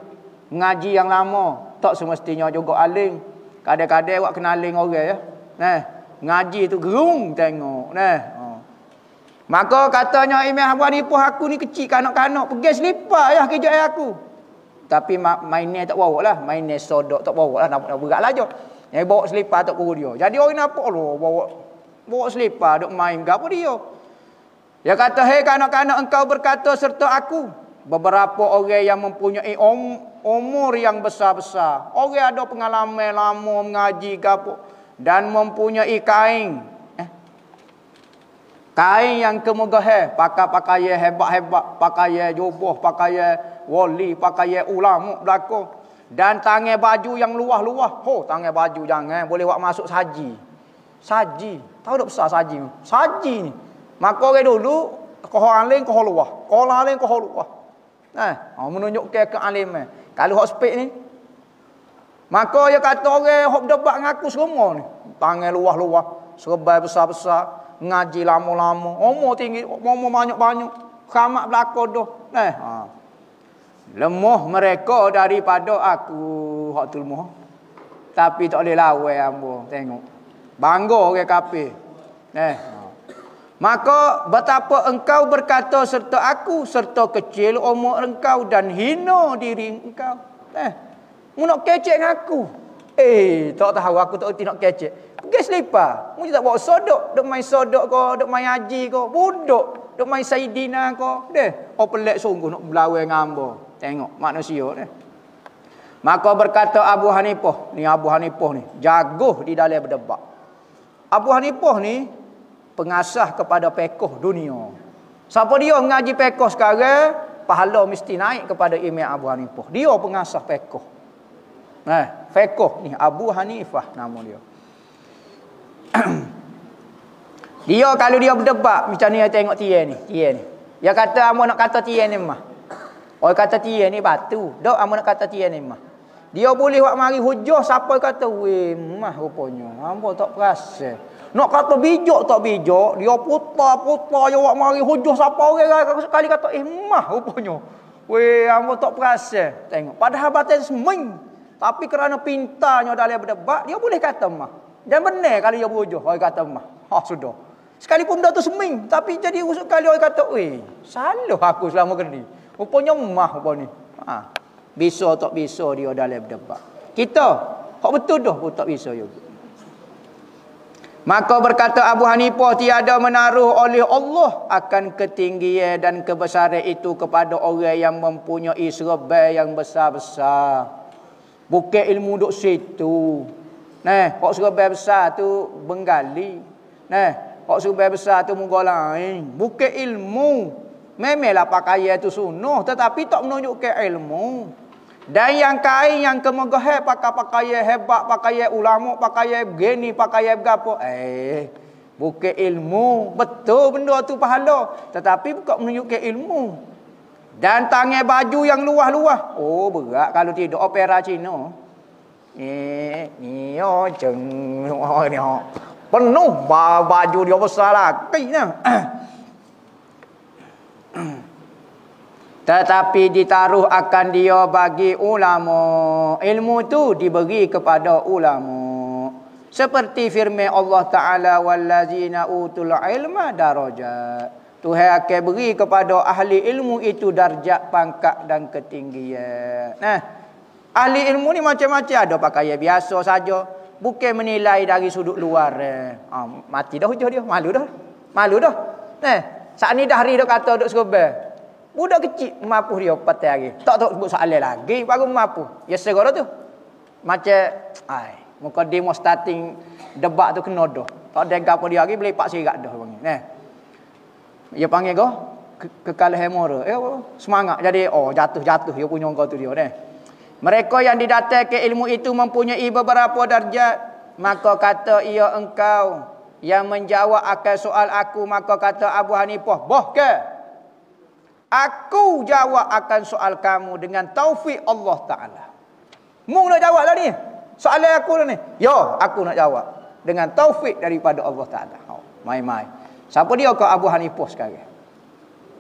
ngaji yang lama tak semestinya juga alim. Kadang-kadang awak kenalin orang ya. Nah, ngaji tu gerung tengok, nah. Oh. Maka katanya Imam Abu Hanifah aku ni kecil kanak-kanak pergi selipar ya kejut aku. Tapi mainnya tak bawa lah. Mainnya sodok tak bawa lah. Nak, nak berat lah je. Yang bawa selipar tak kuru dia. Jadi orang apa lu bawa, bawa selipar. Duk main gapa dia. Dia kata, hei kanak-kanak engkau berkata serta aku. Beberapa orang yang mempunyai om, umur yang besar-besar. Orang ada pengalaman lama mengaji gapa. Dan mempunyai kain. Kain yang kemegahan, pakai pakaian hebat-hebat, pakaian jubah, pakaian wali, pakaian ulama belaka. Dan tangan baju yang luah-luah. Oh, tangan baju jangan eh. boleh buat masuk saji. Saji. Tahu tak besar saji? Saji ni. Maka orang dulu, kau orang lain kau luah. Kau orang lain kau luah. Nah, eh, menunjukkan ke alim. Eh. Kalau hot speak ni, Maka dia kata orang hok debat dengan aku semua ni. Tangan luah-luah, serba besar-besar ngaji lama-lama, umur tinggi, umur banyak-banyak. Khamat berlaku dah. Eh, ha. Lemuh mereka daripada aku. Hak tu lemuh. Tapi tak boleh lawai ya ambo tengok. Bangga ke kape. Eh. Ha. Maka betapa engkau berkata serta aku serta kecil umur engkau dan hina diri engkau. Eh. Mu nak kecek dengan aku. Eh, tak tahu aku tak nak kecek. Gas lepas. Mungkin tak bawa sodok. dok main sodok ko, dok main haji ko, Budok. dok main saidina ko. Deh. Oh pelik sungguh nak berlawan dengan hamba. Tengok manusia ni. Maka berkata Abu Hanifah. Ni Abu Hanifah ni. Jaguh di dalam berdebat. Abu Hanifah ni. Pengasah kepada pekoh dunia. Siapa dia mengaji pekoh sekarang? Pahala mesti naik kepada ime Abu Hanifah. Dia pengasah pekoh. Nah, eh, fekoh ni Abu Hanifah nama dia. (clears throat) dia kalau dia berdebat macam ni dia tengok tia ni, tia ni. Dia kata amun nak kata tia ni mah. Orang kata tia ni batu. Dok amun nak kata tia ni mah. Dia boleh buat mari hujah siapa kata weh mah rupanya. Ambo tak perasa. Nak kata bijak tak bijak, dia putar-putar je buat mari hujah siapa orang sekali kata eh mah rupanya. Weh ambo tak perasa. Tengok padahal batin semeng. Tapi kerana pintarnya dalam berdebat, dia boleh kata mah. Dan benar kalau dia berujuh. Orang kata mah. Ha sudah. Sekalipun dah tu seming. Tapi jadi usut kali orang kata. Weh. Salah aku selama ni. Rupanya mah apa ni. Ha. Bisa tak bisa dia dalam berdebat. Kita. Kok betul dah pun tak bisa juga. Maka berkata Abu Hanifah tiada menaruh oleh Allah akan ketinggian dan kebesaran itu kepada orang yang mempunyai serba yang besar-besar. Bukan ilmu duduk situ. Nah, kok suruh bayi besar tu Benggali. Nah, kok suruh bayi besar tu Mugolain. Bukit ilmu. Memanglah pakaian itu sunuh. Tetapi tak menunjukkan ilmu. Dan yang kain yang kemegahan pakai pakaian hebat, pakaian ulama, pakaian gini, pakaian berapa. Eh, bukan ilmu. Betul benda tu pahala. Tetapi bukan menunjukkan ilmu. Dan tangan baju yang luah-luah. Oh, berat kalau tidak. Opera Cina. Iyo ceng Penuh baju dia besar lah Kainya Tetapi ditaruh akan dia bagi ulama Ilmu tu diberi kepada ulama Seperti firman Allah Ta'ala Wallazina utul ilma darajat Tuhan akan beri kepada ahli ilmu itu darjat pangkat dan ketinggian. Nah, Ahli ilmu ni macam-macam ada pakai yang biasa saja. Bukan menilai dari sudut luar. Eh. Ha, mati dah hujah dia. Malu dah. Malu dah. Eh, saat ni dah hari dia kata duduk serobel. Budak kecil mampu dia patah hari. Tak tahu sebut soalan lagi. Baru mampu. Ya segera tu. Macam. Ay, muka demo starting debat tu kena dah. Tak ada gapa dia lagi. Beli pak sirat dah. Bang. Eh. Dia ya, panggil kau. Ke kekal hemora. Eh, ya, semangat. Jadi oh jatuh-jatuh. Dia punya kau tu dia. Eh. Mereka yang didatang ke ilmu itu mempunyai beberapa darjat. Maka kata ia engkau yang menjawab akan soal aku. Maka kata Abu Hanifah, boh ke? Aku jawab akan soal kamu dengan taufik Allah Ta'ala. Mung nak jawab lah ni. Soalan aku lah ni. Ya, aku nak jawab. Dengan taufik daripada Allah Ta'ala. Oh, mai mai. Siapa dia kau Abu Hanifah sekarang?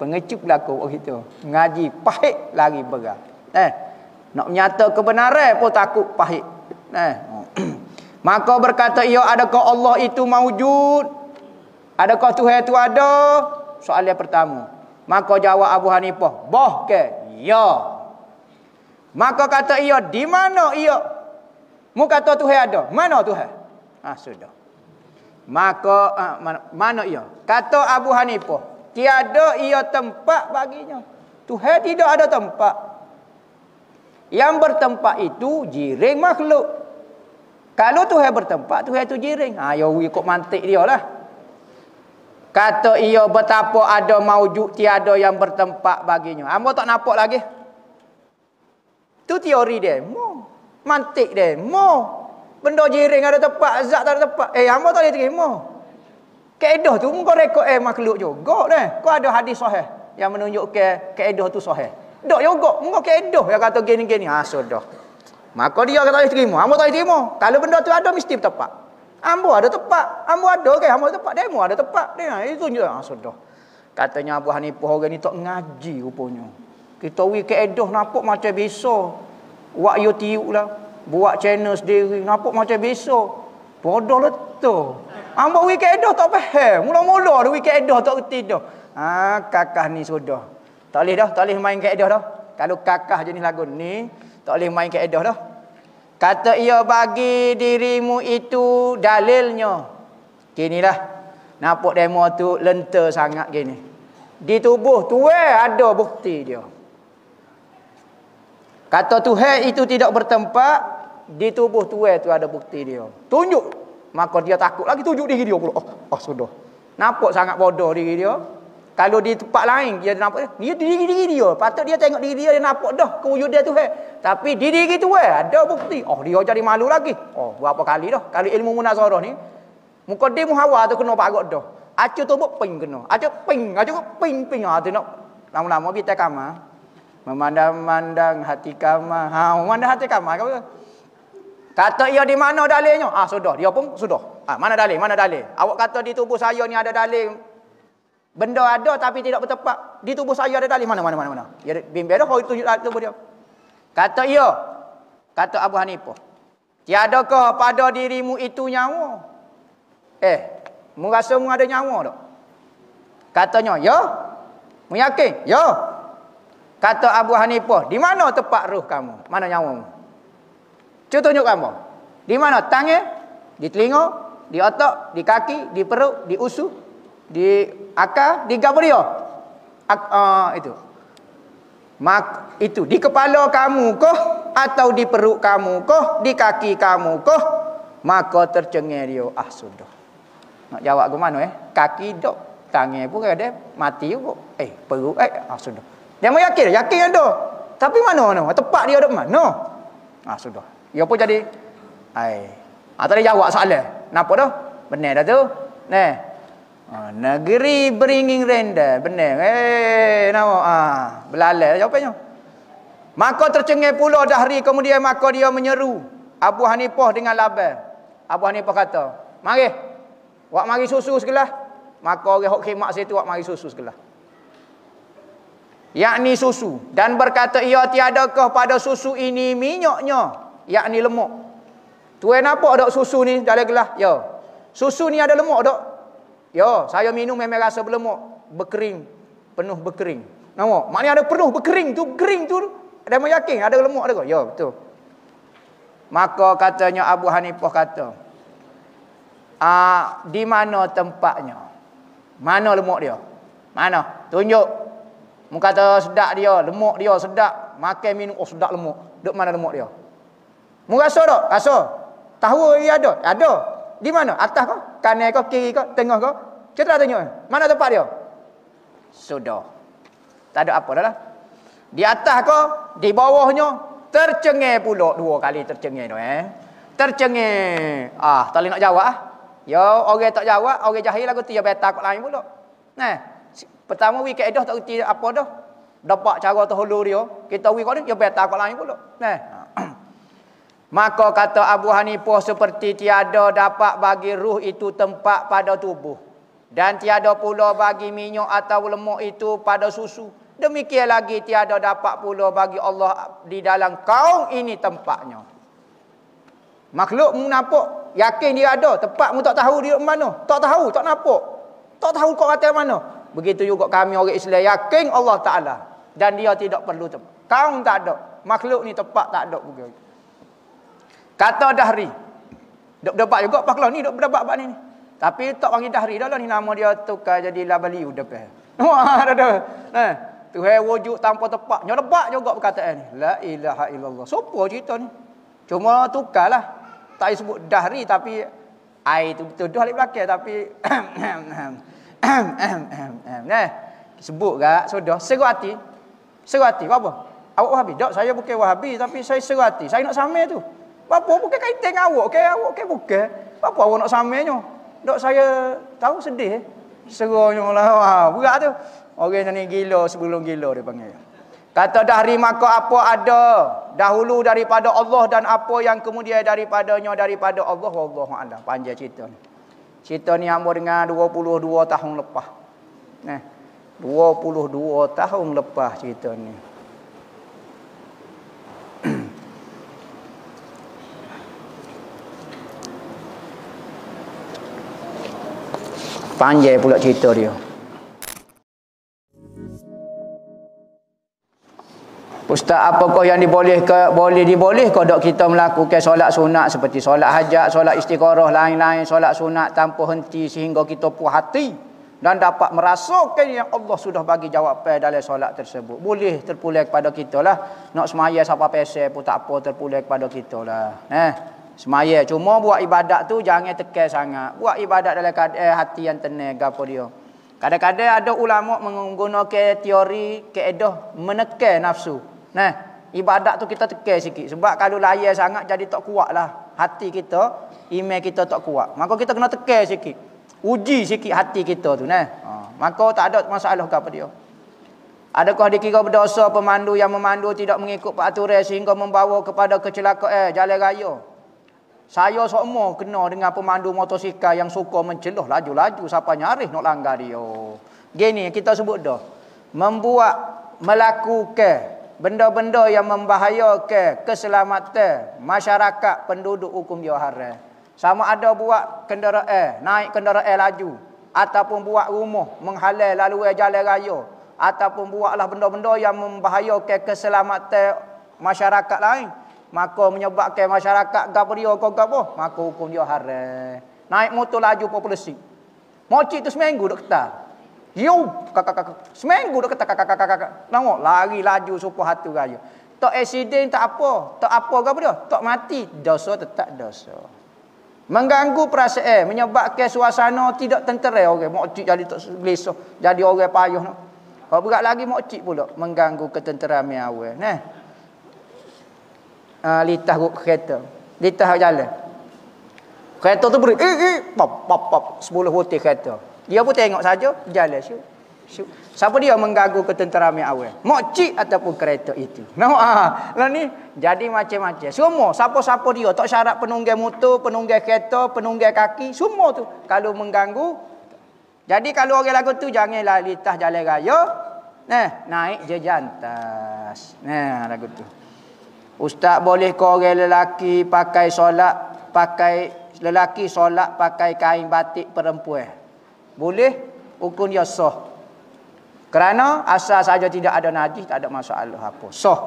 Pengecup lah kau. Oh, gitu. Ngaji pahit lari berat. Eh, nak menyata kebenaran pun takut pahit. Eh. (clears throat) Maka berkata ia adakah Allah itu mawujud? Adakah Tuhan itu ada? Soal yang pertama. Maka jawab Abu Hanifah. Boh ke? Ya. Maka kata ia. Di mana ia? Mu kata Tuhan ada. Mana Tuhan? Ah sudah. Maka ah, mana, mana ia? Kata Abu Hanifah. Tiada ia tempat baginya. Tuhan tidak ada tempat. Yang bertempat itu jiring makhluk. Kalau Tuhan bertempat, Tuhan tu jiring. Ha, ya, ikut mantik dia lah. Kata ia betapa ada maujud tiada yang bertempat baginya. Ambo tak nampak lagi. Tu teori dia. Mo. Mantik dia. Mo. Benda jiring ada tempat, zat tak ada tempat. Eh, ambo tak boleh terima. Kaedah tu, kau rekod eh makhluk juga. Kau ada hadis sahih yang menunjukkan kaedah tu sahih. Dok yogok, engkau kedoh yang kata gini-gini. Ha sudah. Maka dia kata saya eh, terima. Ambo tak terima. Kalau benda tu ada mesti bertepat. Ambo ada tepat. Ambo ada ke? Okay. Ambo tepat. Demo ada tepat. Dia ah, itu je. Ha sudah. Katanya Abu Hanifah orang ni tak ngaji rupanya. Kita wi kedoh nampak macam biasa. Wak yo lah. Buat channel sendiri nampak macam biasa. Bodoh letuh. Lah ambo wi kedoh tak faham. Mula-mula ada wi kedoh tak reti dah. Ah kakak ni sudah. Tak boleh dah, tak boleh main kaedah dah. Kalau kakah jenis lagu ni, tak boleh main kaedah dah. Kata ia bagi dirimu itu dalilnya. lah. Nampak demo tu lentur sangat gini. Di tubuh tu ada bukti dia. Kata eh itu tidak bertempat. Di tubuh tu tu ada bukti dia. Tunjuk. Maka dia takut lagi tunjuk diri dia pula. Oh, oh sudah. Nampak sangat bodoh diri dia. Kalau di tempat lain dia nampak eh, dia diri-diri dia. Patut dia tengok diri dia dia nampak dah kewujudan tu eh. Tapi diri diri tu eh ada bukti. Oh dia jadi malu lagi. Oh berapa kali dah kalau ilmu munazarah ni mukaddim hawa tu kena pagak dah. Acu tu ping kena. Acu ping, acu ping ping ah tu nak lama-lama kita kama. Memandang-mandang hati kama. Ha, memandang hati kama kau. Kata ia di mana dalilnya? Ah sudah, dia pun sudah. Ah mana dalil? Mana dalil? Awak kata di tubuh saya ni ada dalil Benda ada tapi tidak bertepat. Di tubuh saya ada tali. Mana, mana, mana. mana. Dia bimbing ada, kalau tunjuk lah tubuh dia. Kata iya. Kata Abu Hanifah. Tiadakah pada dirimu itu nyawa? Eh, mu rasa mu ada nyawa tak? Katanya, ya. Mu yakin? Ya. Kata Abu Hanifah, di mana tempat ruh kamu? Mana nyawa mu? Cuba tunjuk kamu. Di mana? Tangan? Di telinga? Di otak? Di kaki? Di perut? Di usus? di akal di gabrio Ak, uh, itu mak itu di kepala kamu kah atau di perut kamu kah di kaki kamu kah maka tercengeng dia ah sudah nak jawab ke mana eh kaki dok tangan pun ada mati juga eh perut eh ah sudah dia mau yakin yakin ada tapi mana mana tepat dia ada mana ah sudah dia pun jadi ai ah tadi jawab soalan napa dah benar dah tu nah Ha, negeri beringin rendah, Benar. Eh, hey, nak ha, belalai jawapannya. Maka tercengeng pula hari kemudian maka dia menyeru Abu Hanifah dengan Laban. Abu Hanifah kata, "Mari. Wak mari susu segala." Maka orang hok khimak situ wak mari susu segala. Yakni susu dan berkata ia tiadakah pada susu ini minyaknya, yakni lemak. Tuai apa dak susu ni dalam gelas? Ya. Susu ni ada lemak dak? Yo, saya minum memang rasa berlemak, berkering, penuh berkering. Nama, maknanya ada penuh berkering tu, kering tu ada mau yakin ada lemak ada ke? Yo betul. Maka katanya Abu Hanifah kata, ah, di mana tempatnya? Mana lemak dia? Mana? Tunjuk. Mu kata sedak dia, lemak dia sedak. Makan minum oh sedak lemak. Dek mana lemak dia? Mu rasa tak? Rasa. Tahu dia ada? Ada. Di mana? Atas kau? Kanan kau? Kiri kau? Tengah kau? Kita dah tunjuk. Mana tempat dia? Sudah. Tak ada apa dah lah. Di atas kau, di bawahnya, tercengeng pula. Dua kali tercengeng tu eh. Tercengeng. Ah, tak boleh nak jawab ah. Ya, orang tak jawab, orang jahil aku tu, ya betah lain pula. Nah, pertama we kaedah eh, tak reti apa dah. Dapat cara tu dia. Kita we kau ni, ya betah lain pula. Nah. Ha. Maka kata Abu Hanifah seperti tiada dapat bagi ruh itu tempat pada tubuh. Dan tiada pula bagi minyak atau lemak itu pada susu. Demikian lagi tiada dapat pula bagi Allah di dalam kaum ini tempatnya. Makhluk nampak yakin dia ada. Tempat pun tak tahu dia mana. Tak tahu, tak nampak. Tak tahu kau kata mana. Begitu juga kami orang Islam yakin Allah Ta'ala. Dan dia tidak perlu tempat. Kaum tak ada. Makhluk ni tempat tak ada. Begitu. Kata Dahri. Dok debat juga pak ni dok berdebat pak ni. Tapi tak panggil Dahri dah lah ni nama dia tukar jadi Labaliu depan. (laughs) Wah, dah dah. Nah. Eh, Tuhan wujud tanpa tepat. Nyo debat juga perkataan ni. La ilaha illallah. Sopo cerita ni? Cuma tukarlah. Tak disebut Dahri tapi ai tu betul dah lebih belakang tapi nah (coughs) eh, sebut gak sudah seru hati seru hati apa awak wahabi dak saya bukan wahabi tapi saya seru hati saya nak sama tu apa bukan kaitan dengan awak ke? Awak ke bukan? Apa awak nak samainya? Dok saya tahu sedih. Eh. Seronya lah. Ha, berat tu. Orang ni gila sebelum gila dia panggil. Kata dari maka apa ada dahulu daripada Allah dan apa yang kemudian daripadanya daripada Allah. Allah Allah panjang cerita ni. Cerita ni hampir dengan 22 tahun lepas. Nah, 22 tahun lepas cerita ni. panjang pula cerita dia. Ustaz, apakah yang diboleh ke, boleh diboleh ke dok kita melakukan solat sunat seperti solat hajat, solat istiqarah, lain-lain, solat sunat tanpa henti sehingga kita puas hati dan dapat merasakan yang Allah sudah bagi jawapan dalam solat tersebut. Boleh terpulih kepada kita lah. Nak semaya siapa pesa pun tak apa terpulih kepada kita lah. Eh? semaya cuma buat ibadat tu jangan tekan sangat buat ibadat dalam keadaan eh, hati yang tenang gapo dia kadang-kadang ada ulama menggunakan teori kaedah menekan nafsu nah ibadat tu kita tekan sikit sebab kalau layan sangat jadi tak kuat lah hati kita iman kita tak kuat maka kita kena tekan sikit uji sikit hati kita tu nah ha, maka tak ada masalah gapo dia Adakah dikira berdosa pemandu yang memandu tidak mengikut peraturan sehingga membawa kepada kecelakaan eh, jalan raya? Saya semua kena dengan pemandu motosikal yang suka menceloh laju-laju siapa nyaris nak langgar dia. Gini kita sebut dah. Membuat melakukan benda-benda yang membahayakan keselamatan masyarakat penduduk hukum dia haram. Sama ada buat kenderaan, eh, naik kenderaan laju ataupun buat rumah menghalai laluan jalan raya ataupun buatlah benda-benda yang membahayakan keselamatan masyarakat lain maka menyebabkan masyarakat gabrio kau gapo maka hukum dia hara, naik motor laju populasi Mocik tu seminggu dok ketar yo kak kak kak seminggu dok ketar kak kak kak nang lari laju supaya hati raya tak eksiden, tak apa tak apa gapo dia tak mati dosa tetap dosa mengganggu perasaan menyebabkan suasana tidak tenterai orang okay, mochi jadi tak gelisah jadi orang payah no. berat lagi mocik pula. Mengganggu ketenteraan yang awal. Nah. Ah, litas kereta. Litas jalan. Kereta tu beri. Eh, eh. Pop, pop, pop. Sepuluh butir kereta. Dia pun tengok saja. Jalan. Syuk. Syuk. Siapa dia mengganggu ke tentera yang awal? Mokcik ataupun kereta itu. Nampak? Ha. Lah ni. Jadi macam-macam. Semua. Siapa-siapa dia. Tak syarat penunggang motor, penunggang kereta, penunggang kaki. Semua tu. Kalau mengganggu. Jadi kalau orang lagu tu. Janganlah litas jalan raya. Nah, naik je jantas. Nah, lagu tu. Ustaz boleh ke orang lelaki pakai solat, pakai lelaki solat pakai kain batik perempuan? Boleh? Hukum dia sah. Kerana asal saja tidak ada najis, tak ada masalah apa. Sah.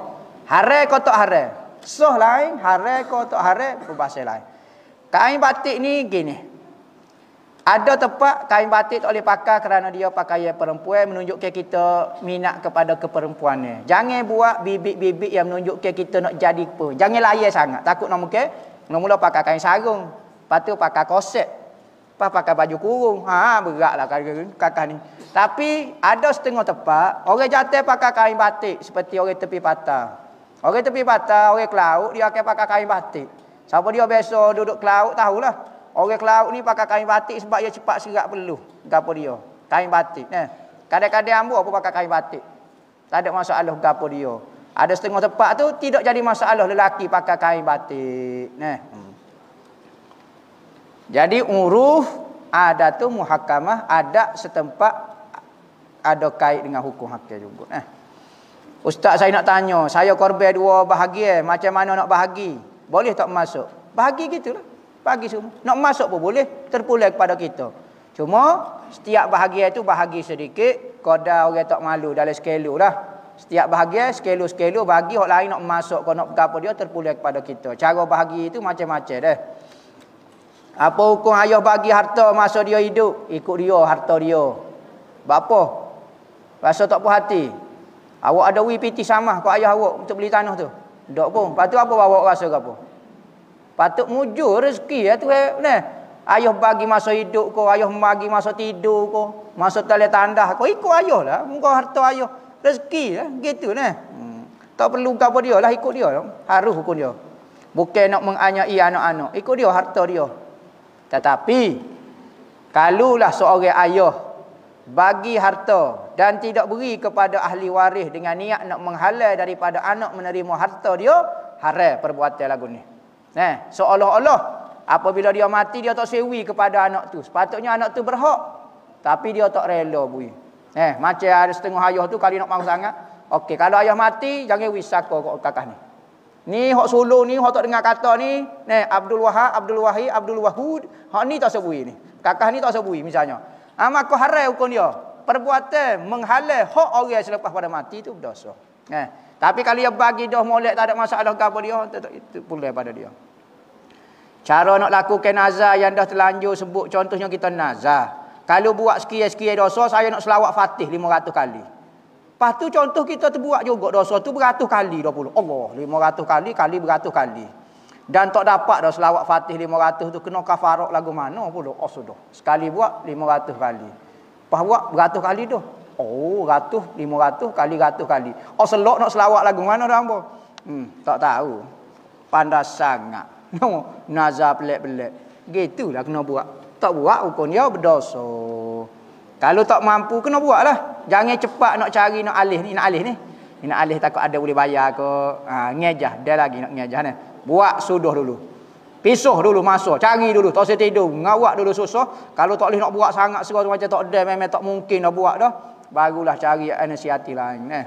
Harai kau tak harai? Sah lain, harai kau tak harai, berbahasa lain. Kain batik ni gini. Ada tempat kain batik tak boleh pakai kerana dia pakaian perempuan menunjukkan kita minat kepada keperempuannya. Jangan buat bibik-bibik yang menunjukkan kita nak jadi apa. Jangan layar sangat. Takut nak mungkin. Mula-mula pakai kain sarung. Lepas tu pakai koset, Lepas pakai baju kurung. Ha, beratlah kakak ni. Tapi ada setengah tempat. Orang jatuh pakai kain batik. Seperti orang tepi patah. Orang tepi patah, orang kelaut dia akan pakai kain batik. Siapa dia besok duduk kelaut laut, tahulah. Orang kelaut ni pakai kain batik sebab dia cepat serap peluh. Gapo dia? Kain batik. Nah. Kadang-kadang ambo pun pakai kain batik. Tak ada masalah gapo dia. Ada setengah tempat tu tidak jadi masalah lelaki pakai kain batik. Nah. Hmm. Jadi uruf ada tu muhakamah ada setempat ada kait dengan hukum hakim juga. Nah. Ustaz saya nak tanya, saya korban dua bahagia, macam mana nak bahagi? Boleh tak masuk? Bahagi gitulah bagi semua. Nak masuk pun boleh, terpulang kepada kita. Cuma setiap bahagian itu bahagi sedikit, kada orang tak malu dalam skelo lah. Setiap bahagian skelo-skelo bagi orang lain nak masuk ke nak apa dia terpulang kepada kita. Cara bahagi itu macam-macam dah. Apa hukum ayah bagi harta masa dia hidup? Ikut dia harta dia. Bapa? Rasa tak puas hati. Awak ada WPT sama kau ayah awak untuk beli tanah tu. Dok pun. Patu apa awak rasa ke apa? Patut mujur rezeki ya tu kan. Ayuh bagi masa hidup ko ayuh bagi masa tidur ko masa tali tanda ko ikut ayuh lah. Muka harta ayuh rezeki ya, gitu nah. Hmm. Tak perlu kau dia lah ikut dia. Harus hukum dia. Bukan nak menganyai anak-anak. Ikut dia harta dia. Tetapi kalulah seorang ayah bagi harta dan tidak beri kepada ahli waris dengan niat nak menghalai daripada anak menerima harta dia, haram perbuatan lagu ni. Eh, seolah-olah apabila dia mati dia tak sewi kepada anak tu. Sepatutnya anak tu berhak. Tapi dia tak rela bui. Eh, macam ada setengah ayah tu kali nak mau sangat. Okey, kalau ayah mati jangan wisak kau kakak ni. Ni hok sulu ni hok tak dengar kata ni. Ni eh, Abdul Wahab, Abdul Wahi, Abdul Wahud. Hok ni tak sebui ni. Kakak ni tak sebui misalnya. Ah mak harai hukum dia. Perbuatan menghalai hok orang selepas pada mati itu berdosa. Eh. Tapi kalau dia bagi dah molek tak ada masalah ke apa dia, itu pula pada dia. Cara nak lakukan nazar yang dah terlanjur sebut contohnya kita nazar. Kalau buat sekian-sekian dosa, saya nak selawat fatih 500 kali. Lepas tu contoh kita terbuat juga dosa tu beratus kali 20. Allah, 500 kali, kali beratus kali. Dan tak dapat dah selawat fatih 500 tu kena kafarok lagu mana pula. Oh sudah, sekali buat 500 kali. Lepas buat beratus kali tu. Oh, ratus, lima ratus, kali ratus kali. Oh, selok nak selawat lagu mana dah hmm, Tak tahu. Pandas sangat. (laughs) No, nazar pelik-pelik. Gitulah kena buat. Tak buat hukum dia berdosa. Kalau tak mampu kena buatlah. Jangan cepat nak cari nak alih ni, nak alih ni. ni nak alih takut ada boleh bayar ke. Ha, ngejah dia lagi nak ngejah ni. Buat sudah dulu. Pisuh dulu masa, cari dulu, tak usah tidur, ngawak dulu susah. Kalau tak boleh nak buat sangat segala macam tak ada, memang tak mungkin nak buat dah. Barulah cari inisiatif lain. Eh.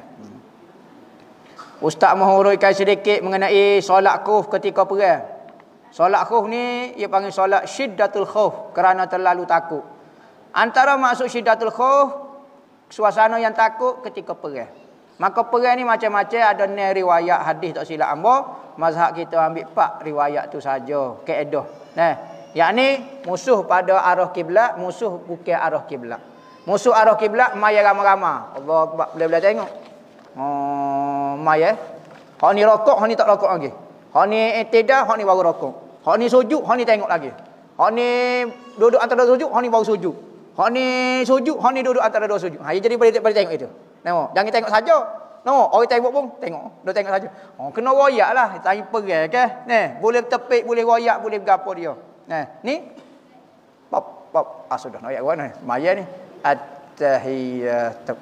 Ustaz menghuraikan sedikit mengenai solat kuf ketika perang. Solat khuf ni ia panggil solat syiddatul khuf kerana terlalu takut. Antara maksud syiddatul khuf suasana yang takut ketika perang. Maka perang ni macam-macam ada ni riwayat hadis tak silap ambo mazhab kita ambil pak riwayat tu saja kaedah. Nah, yakni musuh pada arah kiblat, musuh bukan arah kiblat. Musuh arah kiblat maya ramai-ramai. Allah boleh-boleh tengok. Oh, maya? Eh? Hak ni rokok, hak ni tak rokok lagi. Okay. Hak ni i'tidal, hak ni baru rukuk. Hak ni sujud, hak ni tengok lagi. Hak ni duduk antara dua sujud, hak ni baru sujud. Hak ni sujud, hak ni duduk antara dua sujud. Ha jadi boleh boleh tengok itu. Nampak, jangan tengok saja. Nama, orang tengok pun tengok. Dok tengok saja. oh, kena royaklah, tai perang ke? Ni, boleh tepik, boleh royak, boleh gapo dia. Nah, ni. Pop pop ah sudah royak gua ni. Maya ni. At tahiyyatuk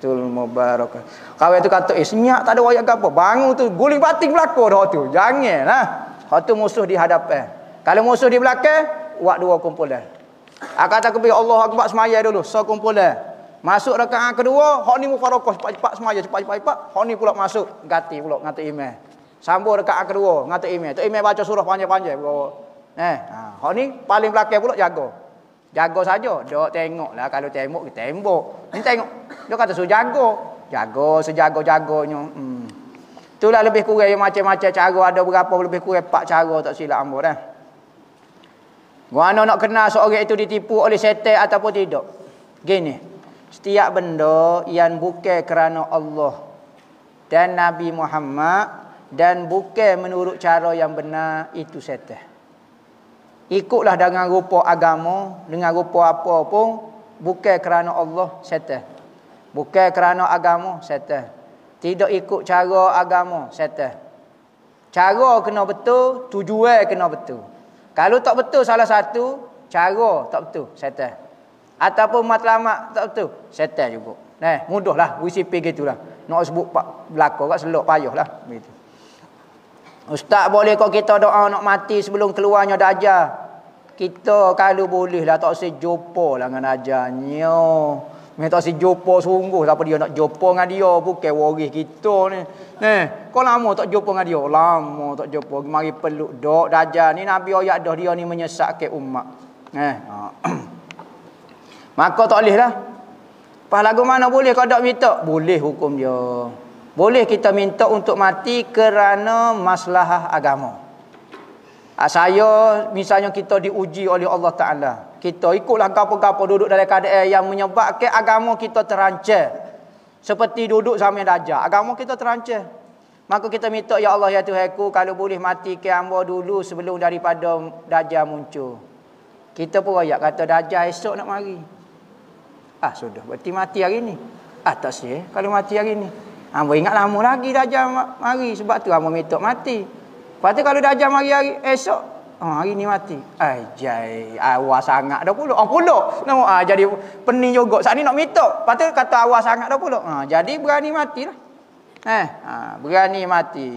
Baitul mubarak. Kau itu kata, eh senyap tak ada wayak apa. Bangun tu, guling pating berlaku dah tu. Jangan lah. Ha? tu musuh di hadapan. Kalau musuh di belakang, buat dua kumpulan. Aku kata kepada Allah Akbar semaya dulu. So kumpulan. Masuk rakaat kedua, hak ni mufarakah cepat-cepat semaya cepat-cepat cepat. Hak ni pula masuk, ganti pula ngata imeh. Sambung rakaat kedua, ngata imeh. Tok imeh baca surah panjang-panjang. Eh, ha, hak ni paling belakang pula jaga. Jaga saja. Dok tengoklah kalau tembok kita tembok. Ini tengok. Dia kata suruh jago. Jago sejago-jagonya. Hmm. Itulah lebih kurang yang macam-macam cara ada berapa lebih kurang empat cara tak silap ambo dah. Eh. Guano nak kenal seorang itu ditipu oleh setan ataupun tidak. Gini. Setiap benda yang bukan kerana Allah dan Nabi Muhammad dan bukan menurut cara yang benar itu setan. Ikutlah dengan rupa agama, dengan rupa apa pun bukan kerana Allah setan. Bukan kerana agama, settle. Tidak ikut cara agama, settle. Cara kena betul, tujuan kena betul. Kalau tak betul salah satu, cara tak betul, settle. Ataupun matlamat tak betul, settle juga. Nah, eh, mudahlah, WCP gitulah. Nak sebut pak belako, kat selok payahlah begitu. Ustaz boleh kau kita doa nak mati sebelum keluarnya dajal? Kita kalau boleh lah tak usah jumpa lah dengan dajal. Minta si jumpa sungguh. Siapa dia nak jumpa dengan dia. Bukan waris kita ni. Ni. Kau lama tak jumpa dengan dia. Lama tak jumpa. Mari peluk dok dajah. Ni Nabi Ayat dah dia ni menyesak ke umat. Eh. (clears throat) Maka tak boleh lah. Pas lagu mana boleh kau tak minta? Boleh hukum dia. Boleh kita minta untuk mati kerana masalah agama. Ah, saya misalnya kita diuji oleh Allah Ta'ala kita ikutlah gapo-gapo duduk dalam keadaan yang menyebabkan agama kita terancam. Seperti duduk sambil dajak, agama kita terancam. Maka kita minta ya Allah ya Tuhanku kalau boleh mati ke hamba dulu sebelum daripada dajal muncul. Kita pun royak kata dajal esok nak mari. Ah sudah, berarti mati hari ni. Ah tak sih, kalau mati hari ni. Hamba ingat lama lagi dajal mari sebab tu hamba minta mati. Patut kalau dajal mari hari esok Oh, hari ni mati. Ai jai, awas sangat dah pula. Oh pula. Ha, no, ah, jadi pening juga. Saat ni nak minta. Lepas kata awas sangat dah pula. Ha, ah, jadi berani mati lah. Eh, ah, berani mati.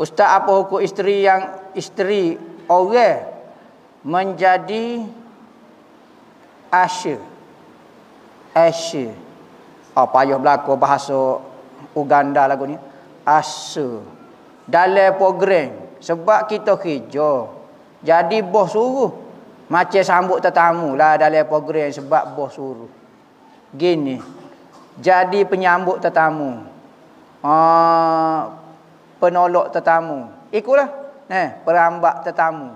Ustaz apa hukum isteri yang isteri orang menjadi asya. Asya. Oh, payah berlaku bahasa Uganda lagu ni. Asya. Dalam program. Sebab kita kerja. Jadi bos suruh. Macam sambut tetamu lah dalam program sebab bos suruh. Gini. Jadi penyambut tetamu. Uh, penolok tetamu. Ikutlah. Eh, perambak tetamu.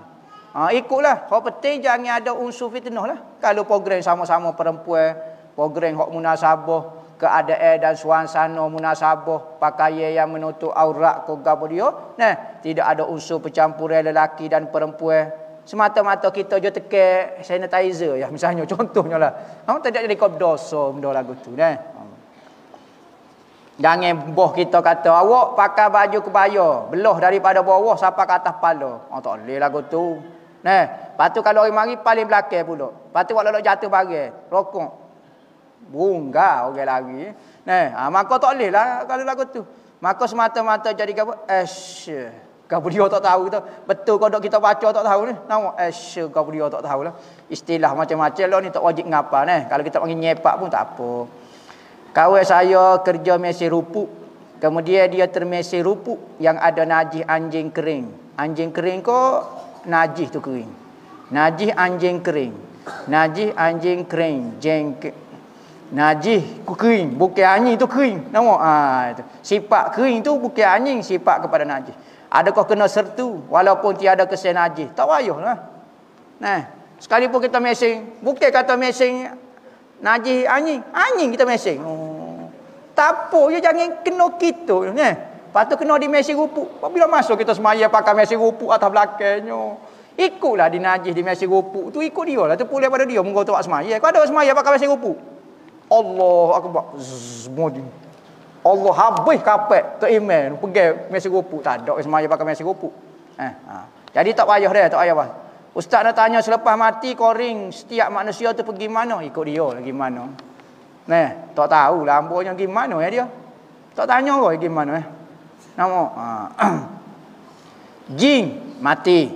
Ha, ikutlah. Hak penting jangan ada unsur fitnah lah. Kalau program sama-sama perempuan, program hak munasabah, keadaan eh, dan suasana munasabah pakaian yang menutup aurat ke gapo dia nah tidak ada unsur percampuran lelaki dan perempuan semata-mata kita je tekan sanitizer ya misalnya (laughs) contohnya lah kamu tak jadi kau dosa benda lagu tu nah Jangan boh kita kata awak pakai baju kebaya, belah daripada bawah sampai ke atas kepala. Oh, tak boleh lagu tu. Nah, patu kalau orang mari paling belakang pula. Patu kalau nak jatuh barang, rokok, bunga orang okay, lari eh ha, maka tak boleh lah kalau lagu tu maka semata-mata jadi apa eh kau dia tak tahu tu betul kau dok kita baca tak tahu ni nama eh kau dia tak tahu lah istilah macam-macam lah ni tak wajib ngapa ni kalau kita panggil nyepak pun tak apa kau saya kerja mesin rupuk kemudian dia termesin rupuk yang ada najis anjing kering anjing kering ko najis tu kering najis anjing kering najis anjing kering jeng najih kering bukan anjing tu kering nama ha ah, itu sifat kering tu bukan anjing sifat kepada najih adakah kena sertu walaupun tiada kesan najih tak payahlah nah sekali pun kita mesing bukan kata mesing najih anjing anjing kita mesing oh. tak apa je jangan kena kita nah. lepas tu kena di mesing rupuk bila masuk kita semaya pakai mesing rupuk atas belakangnya ikutlah di najih di mesing rupuk tu ikut dia lah tu pulih pada dia mengotak semaya kau ada semaya pakai mesing rupuk Allah aku akbar semua Allah habis kapek tak iman pergi mesti rupuk tak ada semaya pakai mesti rupuk eh ha. jadi tak payah dia tak payah bah. ustaz nak tanya selepas mati koring setiap manusia tu pergi mana ikut dia lagi mana Neh tak tahu lambungnya gimana ya dia. Tak tanya kau gimana eh. Nama ha. (clears throat) jin mati.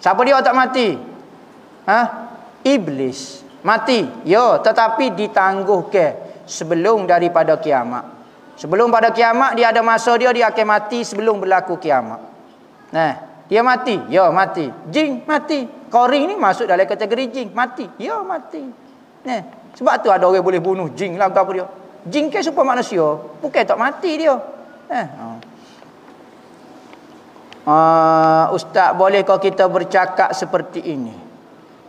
Siapa dia tak mati? Ha? Iblis mati ya tetapi ditangguhkan sebelum daripada kiamat sebelum pada kiamat dia ada masa dia dia akan mati sebelum berlaku kiamat nah dia mati ya mati jin mati qari ni masuk dalam kategori jin mati ya mati nah sebab tu ada orang boleh bunuh jin lah apa dia jin ke super manusia bukan tak mati dia nah uh, ustaz bolehkah kita bercakap seperti ini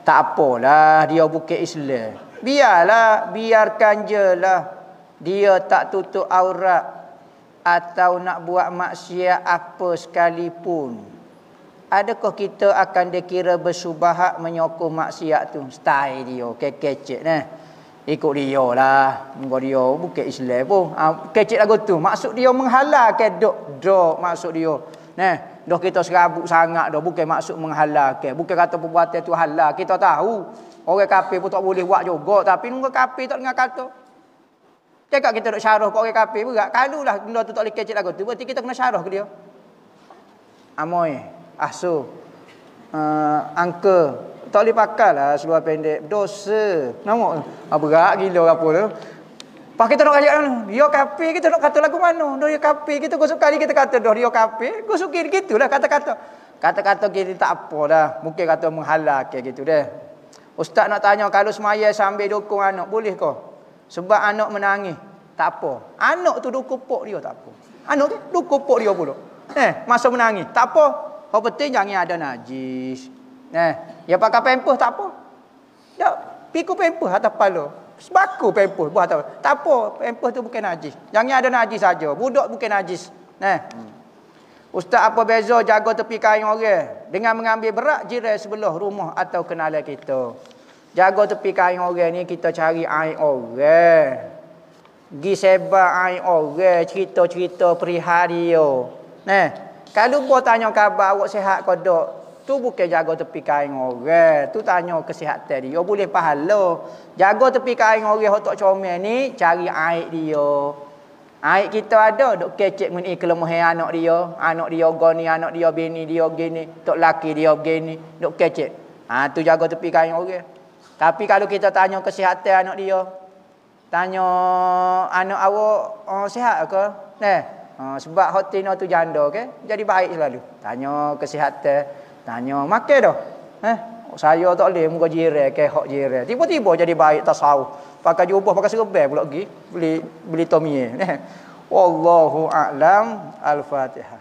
tak apalah dia bukan Islam. Biarlah, biarkan je lah. Dia tak tutup aurat. Atau nak buat maksiat apa sekalipun. Adakah kita akan dikira bersubahak menyokong maksiat tu? Style dia, kekecek ni. Ikut dia lah. Munggu dia oh, bukan Islam pun. Ha, kecek lagu tu. Maksud dia menghala ke dok? Dok maksud dia. Nah. Dah kita serabut sangat dah. Bukan maksud menghalalkan. Bukan kata perbuatan itu halal. Kita tahu. Orang kafir pun tak boleh buat juga. Tapi nunggu kafir tak dengar kata. Cakap kan kita nak syarah ke orang kafir pun. Kalau lah benda tu tak boleh kecil lagu tu. Berarti kita kena syarah ke dia. Amoy. Ahso. Uh, eh, angka. Tak boleh pakai lah seluar pendek. Dosa. Nama? Ah, berat gila lah apa tu. Lepas kita nak ajak mana? Dia kafe kita nak kata lagu mana? Dia Kapi kita gua suka kita kata dah dia Kapi, gua suka gitulah kata-kata. Kata-kata kita tak apa dah. Mungkin kata menghalang ke gitu deh. Ustaz nak tanya kalau semaya sambil dukung anak boleh ke? Sebab anak menangis. Tak apa. Anak tu dukung pok dia tak apa. Anak tu dukung pok dia pula. Eh, masa menangis. Tak apa. Kau penting jangan ada najis. Eh, ya pakai pempuh tak apa. Dia piku pempuh atas kepala. Sebaku pempus buat tahu. Tak apa, pempus tu bukan najis. Yang ada najis saja. Budak bukan najis. Nah. Hmm. Ustaz apa beza jaga tepi kain orang dengan mengambil berat jiran sebelah rumah atau kenalan kita? Jaga tepi kain orang ni kita cari air orang. Gi sebar air orang, cerita-cerita perihario. Nah. Kalau buat tanya kabar, awak sihat ke tak? Tu bukan jaga tepi kain orang. Tu tanya kesihatan dia. Boleh pahala. Jaga tepi kain orang otak comel ni. Cari air dia. Air kita ada. Duk kecek mengenai kelemahan anak dia. Anak dia goni. Anak dia bini dia gini. Tok laki dia gini. Duk kecek. Ha, tu jaga tepi kain orang. Tapi kalau kita tanya kesihatan anak dia. Tanya anak awak oh, sihat ke? Eh, oh, sebab hotina tu janda. Okay? Jadi baik selalu. Tanya kesihatan. Tanya, makan dah. Eh? Saya tak boleh muka jirai, kehok jirai. Tiba-tiba jadi baik, tak tasawuf. Pakai jubah, pakai serbel pula pergi. Beli, beli tomie. Eh? Wallahu a'lam al-fatihah.